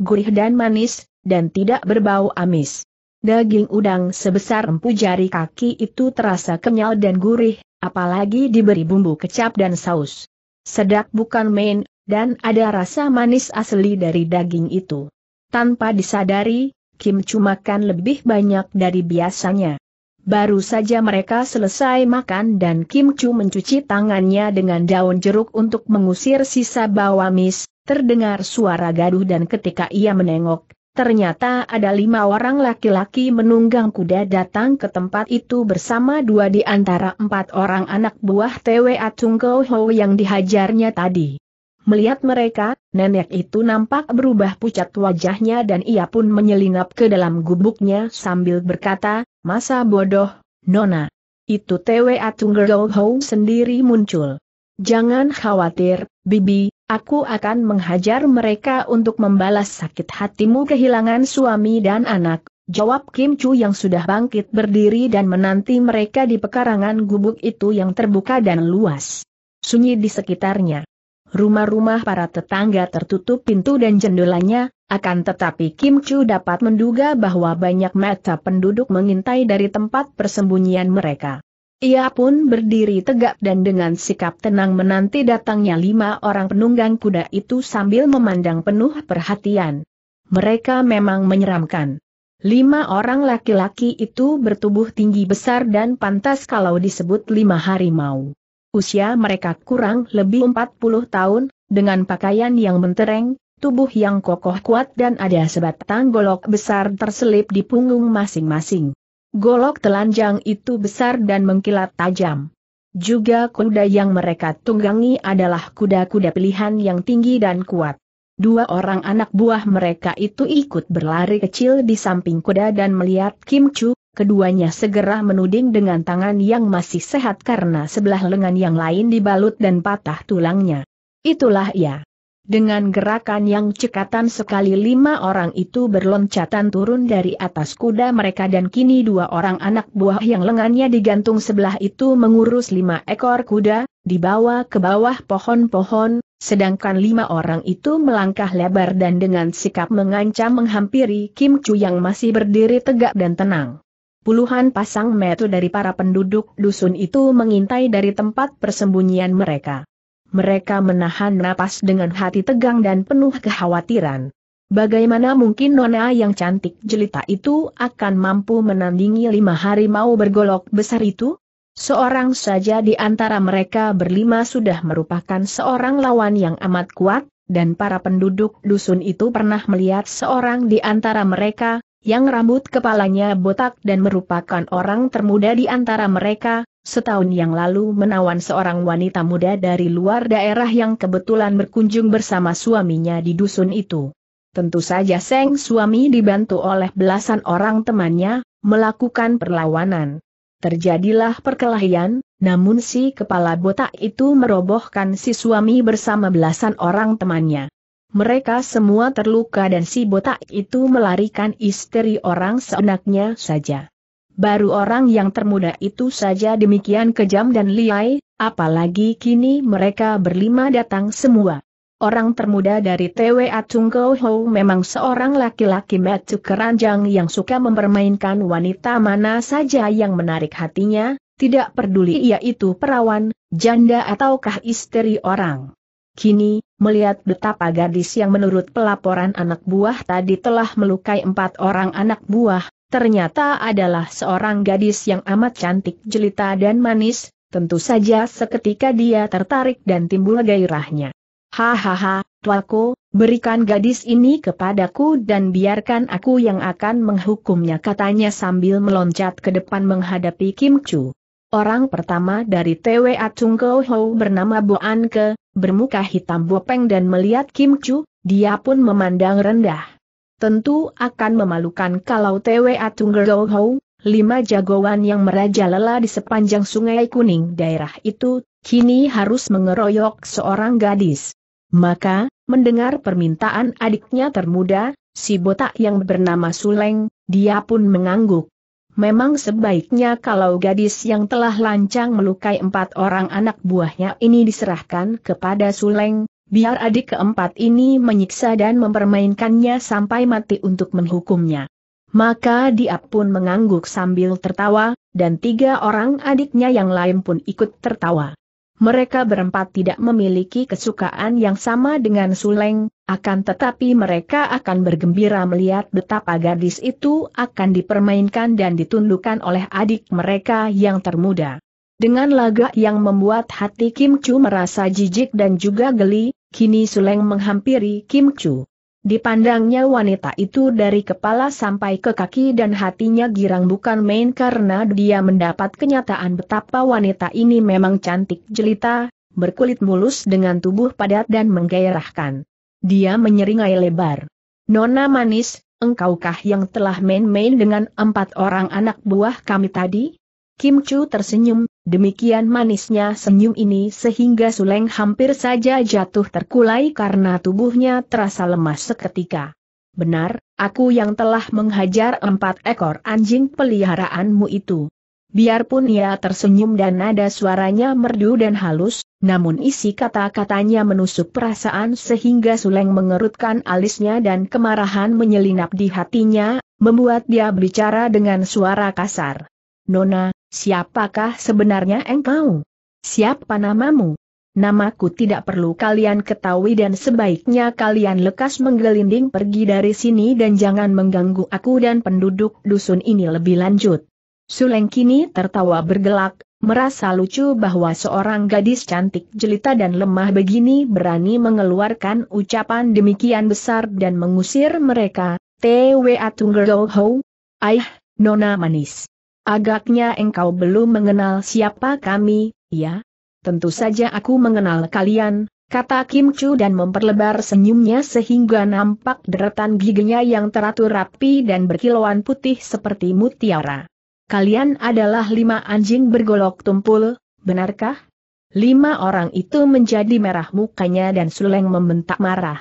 Gurih dan manis, dan tidak berbau amis. Daging udang sebesar empu jari kaki itu terasa kenyal dan gurih, apalagi diberi bumbu kecap dan saus. Sedap bukan main, dan ada rasa manis asli dari daging itu. Tanpa disadari, Kim makan lebih banyak dari biasanya. Baru saja mereka selesai makan dan Kim Chu mencuci tangannya dengan daun jeruk untuk mengusir sisa bau amis, terdengar suara gaduh dan ketika ia menengok, ternyata ada lima orang laki-laki menunggang kuda datang ke tempat itu bersama dua di antara empat orang anak buah Tewe Atung Ho yang dihajarnya tadi. Melihat mereka, nenek itu nampak berubah pucat wajahnya dan ia pun menyelinap ke dalam gubuknya sambil berkata, masa bodoh, Nona. Itu Atung Tunggerol Hou sendiri muncul. Jangan khawatir, Bibi, aku akan menghajar mereka untuk membalas sakit hatimu kehilangan suami dan anak, Jawab Kim Chu yang sudah bangkit berdiri dan menanti mereka di pekarangan gubuk itu yang terbuka dan luas. Sunyi di sekitarnya rumah-rumah para tetangga tertutup pintu dan jendelanya, akan tetapi Kim Chu dapat menduga bahwa banyak mata penduduk mengintai dari tempat persembunyian mereka. Ia pun berdiri tegak dan dengan sikap tenang menanti datangnya lima orang penunggang kuda itu sambil memandang penuh perhatian. Mereka memang menyeramkan. Lima orang laki-laki itu bertubuh tinggi besar dan pantas kalau disebut lima harimau usia mereka kurang lebih 40 tahun, dengan pakaian yang mentereng, tubuh yang kokoh kuat dan ada sebatang golok besar terselip di punggung masing-masing. Golok telanjang itu besar dan mengkilat tajam. Juga kuda yang mereka tunggangi adalah kuda-kuda pilihan yang tinggi dan kuat. Dua orang anak buah mereka itu ikut berlari kecil di samping kuda dan melihat Kim Chu, Keduanya segera menuding dengan tangan yang masih sehat karena sebelah lengan yang lain dibalut dan patah tulangnya. Itulah ya. Dengan gerakan yang cekatan sekali lima orang itu berloncatan turun dari atas kuda mereka dan kini dua orang anak buah yang lengannya digantung sebelah itu mengurus lima ekor kuda, dibawa ke bawah pohon-pohon, sedangkan lima orang itu melangkah lebar dan dengan sikap mengancam menghampiri Kim Chu yang masih berdiri tegak dan tenang puluhan pasang metu dari para penduduk dusun itu mengintai dari tempat persembunyian mereka. Mereka menahan napas dengan hati tegang dan penuh kekhawatiran. Bagaimana mungkin nona yang cantik jelita itu akan mampu menandingi lima hari mau bergolok besar itu? Seorang saja di antara mereka berlima sudah merupakan seorang lawan yang amat kuat, dan para penduduk dusun itu pernah melihat seorang di antara mereka, yang rambut kepalanya botak dan merupakan orang termuda di antara mereka, setahun yang lalu menawan seorang wanita muda dari luar daerah yang kebetulan berkunjung bersama suaminya di dusun itu. Tentu saja Seng suami dibantu oleh belasan orang temannya, melakukan perlawanan. Terjadilah perkelahian, namun si kepala botak itu merobohkan si suami bersama belasan orang temannya. Mereka semua terluka dan si botak itu melarikan istri orang seenaknya saja. Baru orang yang termuda itu saja demikian kejam dan liai, apalagi kini mereka berlima datang semua. Orang termuda dari TW Atung Ho memang seorang laki-laki metu keranjang yang suka mempermainkan wanita mana saja yang menarik hatinya, tidak peduli ia itu perawan, janda ataukah istri orang. Kini, melihat betapa gadis yang menurut pelaporan anak buah tadi telah melukai empat orang anak buah, ternyata adalah seorang gadis yang amat cantik jelita dan manis, tentu saja seketika dia tertarik dan timbul gairahnya. Hahaha, tuaku, berikan gadis ini kepadaku dan biarkan aku yang akan menghukumnya katanya sambil meloncat ke depan menghadapi Kim Chu. Orang pertama dari TWA Chung Ho bernama Boanke. Ke, bermuka hitam bopeng dan melihat Kim Chu, dia pun memandang rendah. Tentu akan memalukan kalau TWA Atung Hou, lima jagoan yang merajalela di sepanjang sungai kuning daerah itu, kini harus mengeroyok seorang gadis. Maka, mendengar permintaan adiknya termuda, si botak yang bernama Suleng, dia pun mengangguk. Memang sebaiknya kalau gadis yang telah lancang melukai empat orang anak buahnya ini diserahkan kepada Suleng, biar adik keempat ini menyiksa dan mempermainkannya sampai mati untuk menghukumnya. Maka dia pun mengangguk sambil tertawa, dan tiga orang adiknya yang lain pun ikut tertawa. Mereka berempat tidak memiliki kesukaan yang sama dengan Suleng, akan tetapi mereka akan bergembira melihat betapa gadis itu akan dipermainkan dan ditundukkan oleh adik mereka yang termuda. Dengan laga yang membuat hati Kim Chu merasa jijik dan juga geli, kini Suleng menghampiri Kim Chu. Dipandangnya wanita itu dari kepala sampai ke kaki dan hatinya girang bukan main karena dia mendapat kenyataan betapa wanita ini memang cantik jelita, berkulit mulus dengan tubuh padat dan menggairahkan. Dia menyeringai lebar. Nona manis, engkaukah yang telah main-main dengan empat orang anak buah kami tadi? Kim Chu tersenyum, demikian manisnya senyum ini sehingga Suleng hampir saja jatuh terkulai karena tubuhnya terasa lemas seketika. Benar, aku yang telah menghajar empat ekor anjing peliharaanmu itu. Biarpun ia tersenyum dan nada suaranya merdu dan halus, namun isi kata-katanya menusuk perasaan sehingga Suleng mengerutkan alisnya dan kemarahan menyelinap di hatinya, membuat dia berbicara dengan suara kasar. Nona, siapakah sebenarnya engkau? Siapa namamu? Namaku tidak perlu kalian ketahui dan sebaiknya kalian lekas menggelinding pergi dari sini dan jangan mengganggu aku dan penduduk dusun ini lebih lanjut. Suleng kini tertawa bergelak, Merasa lucu bahwa seorang gadis cantik jelita dan lemah begini berani mengeluarkan ucapan demikian besar dan mengusir mereka, T.W.A. Tunggerdo Ho. Aih, Nona Manis. Agaknya engkau belum mengenal siapa kami, ya? Tentu saja aku mengenal kalian, kata Kim Chu dan memperlebar senyumnya sehingga nampak deretan giginya yang teratur rapi dan berkilauan putih seperti mutiara kalian adalah lima anjing bergolok tumpul, benarkah? Lima orang itu menjadi merah mukanya dan Suleng membentak marah.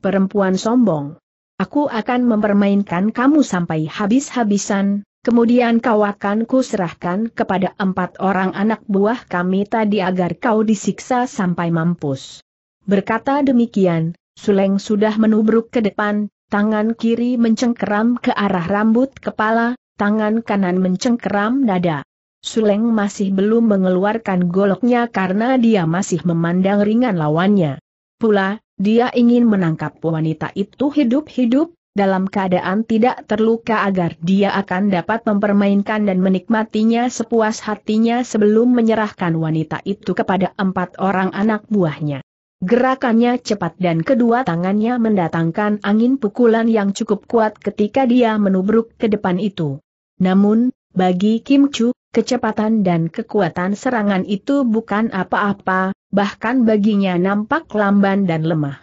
Perempuan sombong. Aku akan mempermainkan kamu sampai habis-habisan, kemudian kau akan kuserahkan kepada empat orang anak buah kami tadi agar kau disiksa sampai mampus. Berkata demikian, Suleng sudah menubruk ke depan, tangan kiri mencengkeram ke arah rambut kepala, tangan kanan mencengkeram dada. Suleng masih belum mengeluarkan goloknya karena dia masih memandang ringan lawannya. Pula, dia ingin menangkap wanita itu hidup-hidup, dalam keadaan tidak terluka agar dia akan dapat mempermainkan dan menikmatinya sepuas hatinya sebelum menyerahkan wanita itu kepada empat orang anak buahnya. Gerakannya cepat dan kedua tangannya mendatangkan angin pukulan yang cukup kuat ketika dia menubruk ke depan itu. Namun, bagi Kim Chu, kecepatan dan kekuatan serangan itu bukan apa-apa, bahkan baginya nampak lamban dan lemah.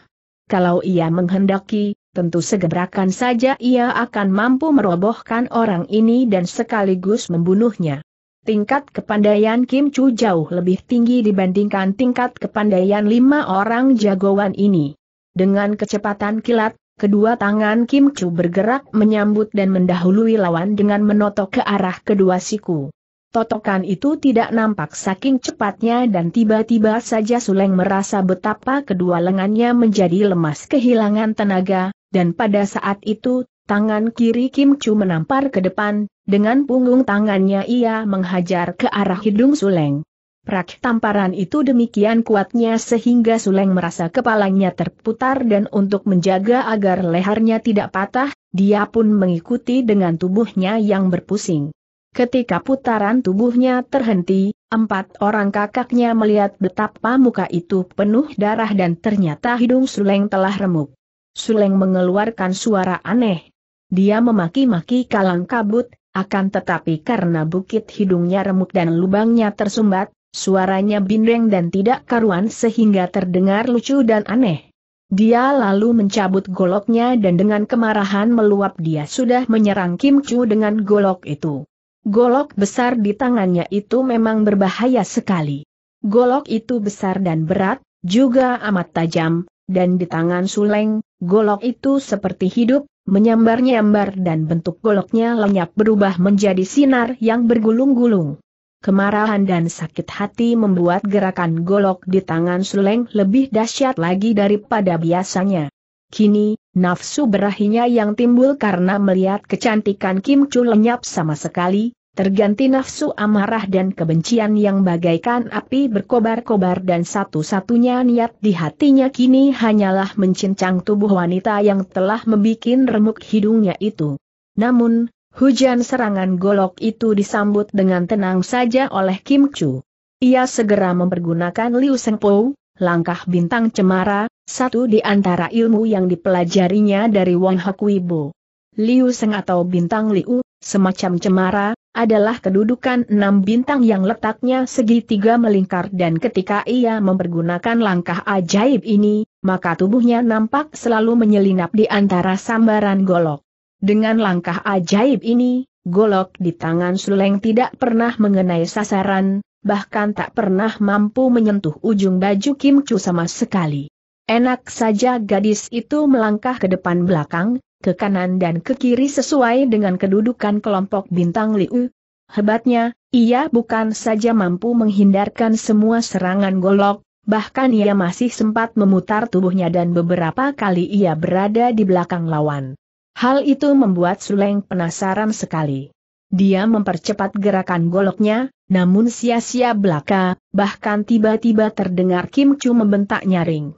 Kalau ia menghendaki, tentu segebrakan saja ia akan mampu merobohkan orang ini dan sekaligus membunuhnya tingkat kepandaian Kim Chu jauh lebih tinggi dibandingkan tingkat kepandaian lima orang jagoan ini. Dengan kecepatan kilat, kedua tangan Kim Chu bergerak menyambut dan mendahului lawan dengan menotok ke arah kedua siku. Totokan itu tidak nampak saking cepatnya dan tiba-tiba saja Suleng merasa betapa kedua lengannya menjadi lemas kehilangan tenaga, dan pada saat itu, tangan kiri Kim Chu menampar ke depan, dengan punggung tangannya ia menghajar ke arah hidung Suleng. Prak tamparan itu demikian kuatnya sehingga Suleng merasa kepalanya terputar dan untuk menjaga agar lehernya tidak patah, dia pun mengikuti dengan tubuhnya yang berpusing. Ketika putaran tubuhnya terhenti, empat orang kakaknya melihat betapa muka itu penuh darah dan ternyata hidung Suleng telah remuk. Suleng mengeluarkan suara aneh. Dia memaki-maki kalang kabut, akan tetapi karena bukit hidungnya remuk dan lubangnya tersumbat, suaranya bindeng dan tidak karuan sehingga terdengar lucu dan aneh. Dia lalu mencabut goloknya dan dengan kemarahan meluap dia sudah menyerang Kim Chu dengan golok itu. Golok besar di tangannya itu memang berbahaya sekali. Golok itu besar dan berat, juga amat tajam, dan di tangan Suleng, golok itu seperti hidup, menyambar-nyambar dan bentuk goloknya lenyap berubah menjadi sinar yang bergulung-gulung. Kemarahan dan sakit hati membuat gerakan golok di tangan Suleng lebih dahsyat lagi daripada biasanya. Kini, nafsu berahinya yang timbul karena melihat kecantikan Kim Chul lenyap sama sekali, Terganti nafsu amarah dan kebencian yang bagaikan api berkobar-kobar dan satu-satunya niat di hatinya kini hanyalah mencincang tubuh wanita yang telah membuat remuk hidungnya itu. Namun, hujan serangan golok itu disambut dengan tenang saja oleh Kim Chu. Ia segera mempergunakan Liu Seng Po, langkah bintang cemara, satu di antara ilmu yang dipelajarinya dari Wang Hakuibo. Wibo. Liu Seng atau bintang Liu semacam cemara, adalah kedudukan enam bintang yang letaknya segitiga melingkar dan ketika ia mempergunakan langkah ajaib ini, maka tubuhnya nampak selalu menyelinap di antara sambaran golok. Dengan langkah ajaib ini, golok di tangan Suleng tidak pernah mengenai sasaran, bahkan tak pernah mampu menyentuh ujung baju Kim Chu sama sekali. Enak saja gadis itu melangkah ke depan belakang, ke kanan dan ke kiri sesuai dengan kedudukan kelompok bintang Liu. Hebatnya, ia bukan saja mampu menghindarkan semua serangan golok, bahkan ia masih sempat memutar tubuhnya dan beberapa kali ia berada di belakang lawan. Hal itu membuat Suleng penasaran sekali. Dia mempercepat gerakan goloknya, namun sia-sia belaka, bahkan tiba-tiba terdengar Kim Chu membentak nyaring.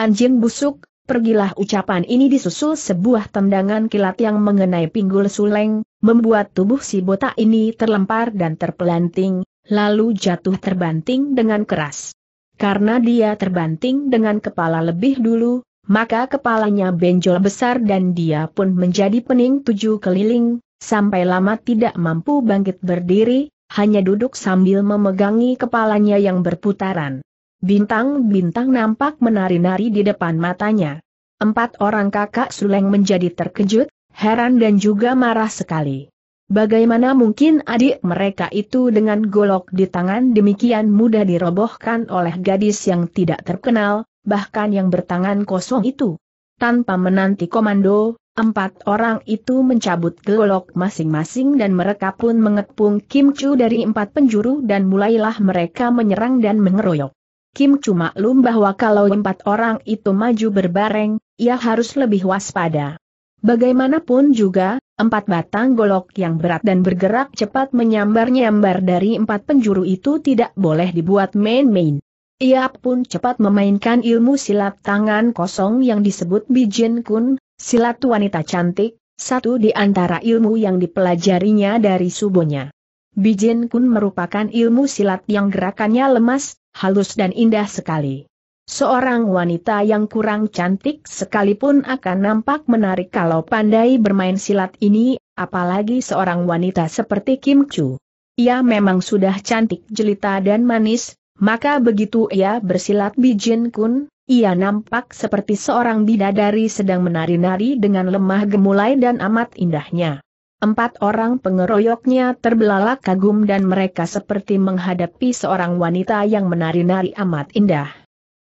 Anjing busuk, Pergilah ucapan ini disusul sebuah tendangan kilat yang mengenai pinggul suleng, membuat tubuh si botak ini terlempar dan terpelanting, lalu jatuh terbanting dengan keras. Karena dia terbanting dengan kepala lebih dulu, maka kepalanya benjol besar dan dia pun menjadi pening tujuh keliling, sampai lama tidak mampu bangkit berdiri, hanya duduk sambil memegangi kepalanya yang berputaran. Bintang-bintang nampak menari-nari di depan matanya. Empat orang kakak Suleng menjadi terkejut, heran dan juga marah sekali. Bagaimana mungkin adik mereka itu dengan golok di tangan demikian mudah dirobohkan oleh gadis yang tidak terkenal, bahkan yang bertangan kosong itu? Tanpa menanti komando, empat orang itu mencabut golok masing-masing dan mereka pun mengepung Kim Chu dari empat penjuru dan mulailah mereka menyerang dan mengeroyok. Kim cuma lum bahwa kalau empat orang itu maju berbareng, ia harus lebih waspada. Bagaimanapun juga, empat batang golok yang berat dan bergerak cepat menyambar-nyambar dari empat penjuru itu tidak boleh dibuat main-main. Ia pun cepat memainkan ilmu silat tangan kosong yang disebut Bijin Kun, silat wanita cantik, satu di antara ilmu yang dipelajarinya dari subuhnya. Bijin Kun merupakan ilmu silat yang gerakannya lemas, halus dan indah sekali. Seorang wanita yang kurang cantik sekalipun akan nampak menarik kalau pandai bermain silat ini, apalagi seorang wanita seperti Kim Chu. Ia memang sudah cantik jelita dan manis, maka begitu ia bersilat Bijin Kun, ia nampak seperti seorang bidadari sedang menari-nari dengan lemah gemulai dan amat indahnya. Empat orang pengeroyoknya terbelalak kagum dan mereka seperti menghadapi seorang wanita yang menari-nari amat indah.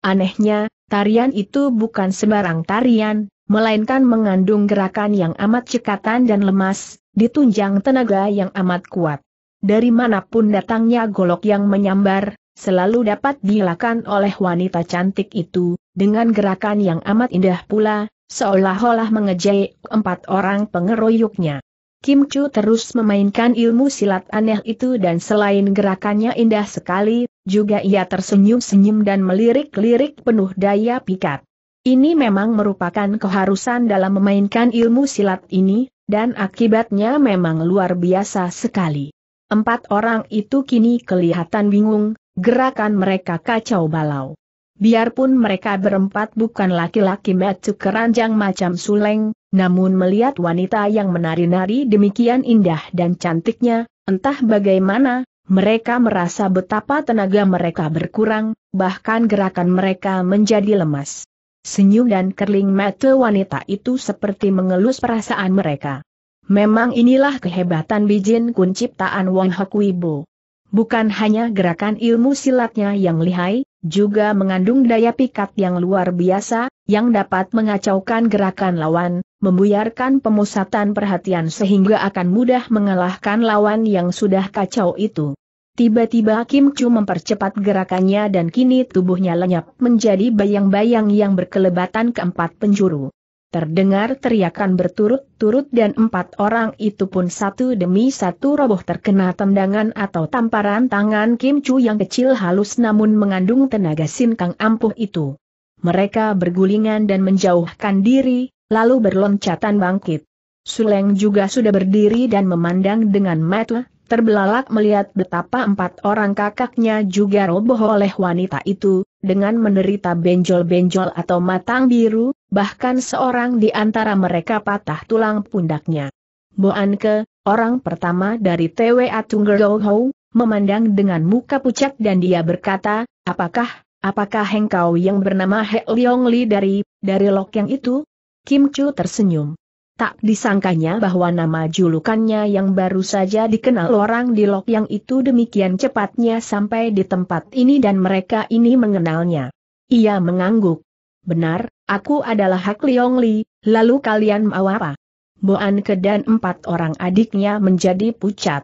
Anehnya, tarian itu bukan sembarang tarian, melainkan mengandung gerakan yang amat cekatan dan lemas, ditunjang tenaga yang amat kuat. Dari manapun datangnya golok yang menyambar, selalu dapat dilakukan oleh wanita cantik itu, dengan gerakan yang amat indah pula, seolah-olah mengejek empat orang pengeroyoknya. Kim Chu terus memainkan ilmu silat aneh itu dan selain gerakannya indah sekali, juga ia tersenyum-senyum dan melirik-lirik penuh daya pikat. Ini memang merupakan keharusan dalam memainkan ilmu silat ini, dan akibatnya memang luar biasa sekali. Empat orang itu kini kelihatan bingung, gerakan mereka kacau balau. Biarpun mereka berempat bukan laki-laki metu keranjang macam suleng, namun melihat wanita yang menari-nari demikian indah dan cantiknya, entah bagaimana, mereka merasa betapa tenaga mereka berkurang, bahkan gerakan mereka menjadi lemas. Senyum dan kerling mata wanita itu seperti mengelus perasaan mereka. Memang inilah kehebatan bijin kun ciptaan Wang Hokwibo. Bukan hanya gerakan ilmu silatnya yang lihai, juga mengandung daya pikat yang luar biasa, yang dapat mengacaukan gerakan lawan, membuyarkan pemusatan perhatian sehingga akan mudah mengalahkan lawan yang sudah kacau itu. Tiba-tiba Kim Chu mempercepat gerakannya dan kini tubuhnya lenyap menjadi bayang-bayang yang berkelebatan keempat penjuru. Terdengar teriakan berturut-turut dan empat orang itu pun satu demi satu roboh terkena tendangan atau tamparan tangan Kim Chu yang kecil halus namun mengandung tenaga sinkang ampuh itu. Mereka bergulingan dan menjauhkan diri, lalu berloncatan bangkit. Suleng juga sudah berdiri dan memandang dengan mata terbelalak melihat betapa empat orang kakaknya juga roboh oleh wanita itu, dengan menderita benjol-benjol atau matang biru, bahkan seorang di antara mereka patah tulang pundaknya. Boanke, orang pertama dari TWA Tunggerdohou, memandang dengan muka pucat dan dia berkata, apakah, apakah engkau yang bernama He Leong Li dari, dari Lok yang itu? Kim Chu tersenyum. Tak disangkanya bahwa nama julukannya yang baru saja dikenal orang di Lok yang itu demikian cepatnya sampai di tempat ini dan mereka ini mengenalnya. Ia mengangguk. Benar, aku adalah Hak Leong Li, lalu kalian mau apa? Boan Ke dan empat orang adiknya menjadi pucat.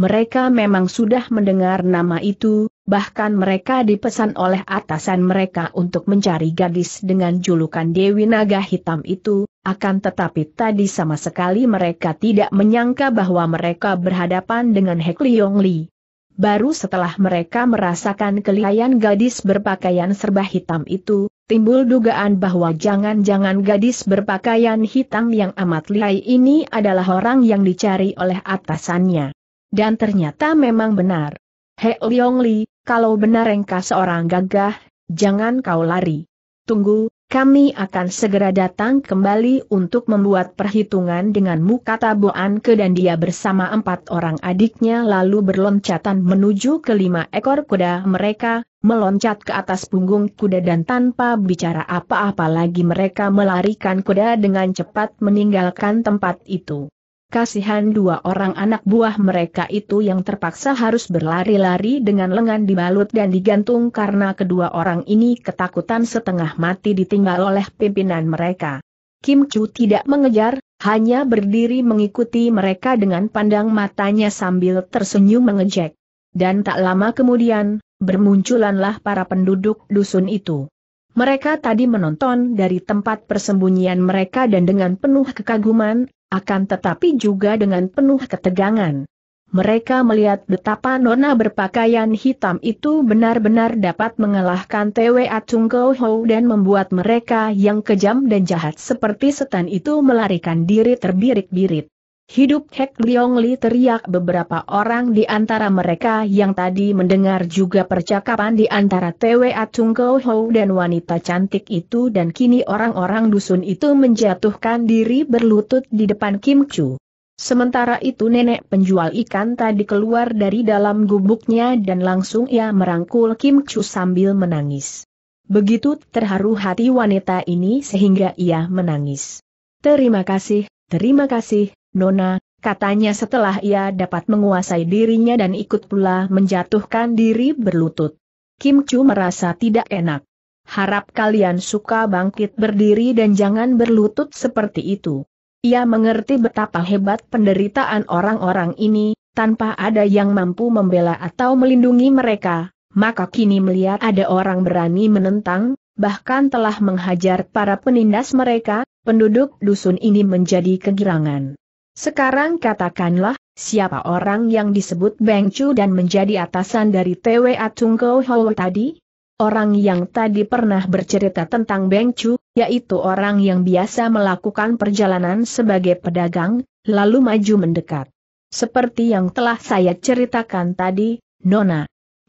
Mereka memang sudah mendengar nama itu, bahkan mereka dipesan oleh atasan mereka untuk mencari gadis dengan julukan Dewi Naga Hitam itu, akan tetapi tadi sama sekali mereka tidak menyangka bahwa mereka berhadapan dengan Hek Liong Li. Baru setelah mereka merasakan kelihayan gadis berpakaian serba hitam itu, timbul dugaan bahwa jangan-jangan gadis berpakaian hitam yang amat lihai ini adalah orang yang dicari oleh atasannya. Dan ternyata memang benar. He Leong Li, kalau benar engkau seorang gagah, jangan kau lari. Tunggu, kami akan segera datang kembali untuk membuat perhitungan denganmu kata Boan Ke dan dia bersama empat orang adiknya lalu berloncatan menuju kelima ekor kuda mereka, meloncat ke atas punggung kuda dan tanpa bicara apa-apa lagi mereka melarikan kuda dengan cepat meninggalkan tempat itu. Kasihan dua orang anak buah mereka itu yang terpaksa harus berlari-lari dengan lengan dibalut dan digantung karena kedua orang ini ketakutan setengah mati ditinggal oleh pimpinan mereka. Kim Chu tidak mengejar, hanya berdiri mengikuti mereka dengan pandang matanya sambil tersenyum mengejek. Dan tak lama kemudian, bermunculanlah para penduduk dusun itu. Mereka tadi menonton dari tempat persembunyian mereka dan dengan penuh kekaguman, akan tetapi juga dengan penuh ketegangan. Mereka melihat betapa nona berpakaian hitam itu benar-benar dapat mengalahkan Tewe Atung Ho dan membuat mereka yang kejam dan jahat seperti setan itu melarikan diri terbirit birit Hidup Hek Leong Li teriak beberapa orang di antara mereka yang tadi mendengar juga percakapan di antara Tewe Atung Ho dan wanita cantik itu dan kini orang-orang dusun itu menjatuhkan diri berlutut di depan Kim Chu. Sementara itu nenek penjual ikan tadi keluar dari dalam gubuknya dan langsung ia merangkul Kim Chu sambil menangis. Begitu terharu hati wanita ini sehingga ia menangis. Terima kasih, terima kasih, Nona, katanya setelah ia dapat menguasai dirinya dan ikut pula menjatuhkan diri berlutut. Kim Chu merasa tidak enak. Harap kalian suka bangkit berdiri dan jangan berlutut seperti itu. Ia mengerti betapa hebat penderitaan orang-orang ini, tanpa ada yang mampu membela atau melindungi mereka, maka kini melihat ada orang berani menentang, bahkan telah menghajar para penindas mereka, penduduk dusun ini menjadi kegirangan. Sekarang katakanlah, siapa orang yang disebut Beng Chu dan menjadi atasan dari TWA Tungko Hou tadi? Orang yang tadi pernah bercerita tentang Beng Chu, yaitu orang yang biasa melakukan perjalanan sebagai pedagang, lalu maju mendekat. Seperti yang telah saya ceritakan tadi, Nona.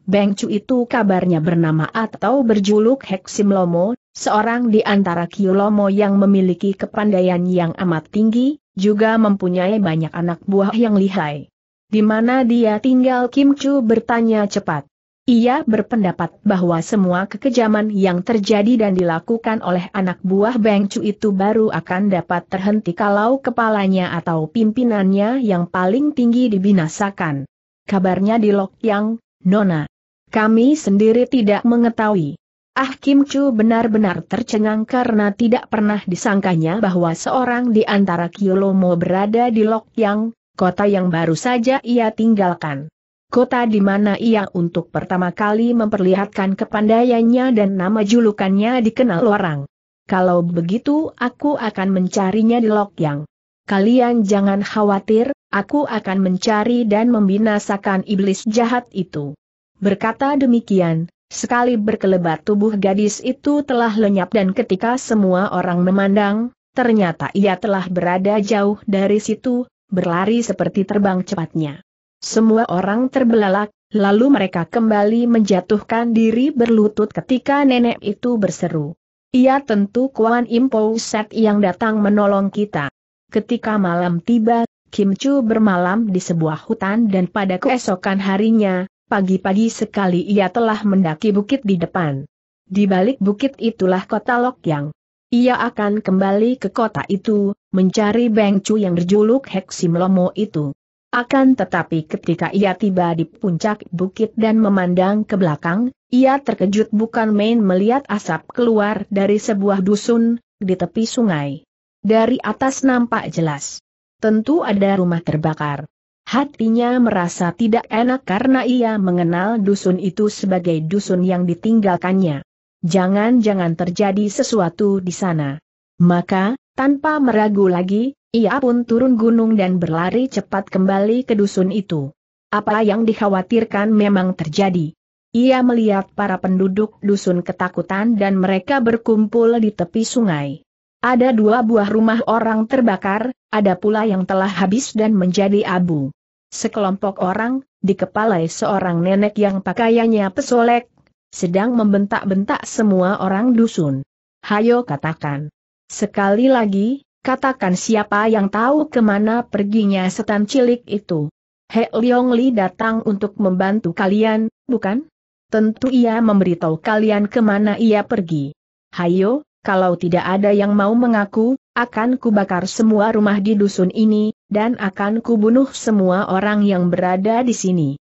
Beng Chu itu kabarnya bernama atau berjuluk Heksim Lomo, seorang di antara Lomo yang memiliki kepandaian yang amat tinggi, juga mempunyai banyak anak buah yang lihai. Di mana dia tinggal Kim Chu bertanya cepat. Ia berpendapat bahwa semua kekejaman yang terjadi dan dilakukan oleh anak buah Beng Chu itu baru akan dapat terhenti kalau kepalanya atau pimpinannya yang paling tinggi dibinasakan. Kabarnya di Lok Yang, Nona. Kami sendiri tidak mengetahui. Ah Kim Chu benar-benar tercengang karena tidak pernah disangkanya bahwa seorang di antara Kiolomo berada di Lokyang, kota yang baru saja ia tinggalkan. Kota di mana ia untuk pertama kali memperlihatkan kepandaiannya dan nama julukannya dikenal orang. Kalau begitu aku akan mencarinya di Lokyang. Kalian jangan khawatir, aku akan mencari dan membinasakan iblis jahat itu. Berkata demikian, Sekali berkelebat tubuh gadis itu telah lenyap dan ketika semua orang memandang, ternyata ia telah berada jauh dari situ, berlari seperti terbang cepatnya. Semua orang terbelalak, lalu mereka kembali menjatuhkan diri berlutut ketika nenek itu berseru. Ia tentu Kuan Impo Set yang datang menolong kita. Ketika malam tiba, Kim Chu bermalam di sebuah hutan dan pada keesokan harinya, pagi-pagi sekali ia telah mendaki bukit di depan. Di balik bukit itulah kota Lok yang Ia akan kembali ke kota itu, mencari Bengcu yang berjuluk Lomo itu. Akan tetapi ketika ia tiba di puncak bukit dan memandang ke belakang, ia terkejut bukan main melihat asap keluar dari sebuah dusun, di tepi sungai. Dari atas nampak jelas. Tentu ada rumah terbakar. Hatinya merasa tidak enak karena ia mengenal dusun itu sebagai dusun yang ditinggalkannya. Jangan-jangan terjadi sesuatu di sana. Maka, tanpa meragu lagi, ia pun turun gunung dan berlari cepat kembali ke dusun itu. Apa yang dikhawatirkan memang terjadi. Ia melihat para penduduk dusun ketakutan dan mereka berkumpul di tepi sungai. Ada dua buah rumah orang terbakar, ada pula yang telah habis dan menjadi abu. Sekelompok orang, dikepalai seorang nenek yang pakaiannya pesolek, sedang membentak-bentak semua orang dusun. Hayo katakan. Sekali lagi, katakan siapa yang tahu kemana perginya setan cilik itu. He Leong Li datang untuk membantu kalian, bukan? Tentu ia memberitahu kalian kemana ia pergi. Hayo, kalau tidak ada yang mau mengaku, akan kubakar semua rumah di dusun ini, dan akan kubunuh semua orang yang berada di sini.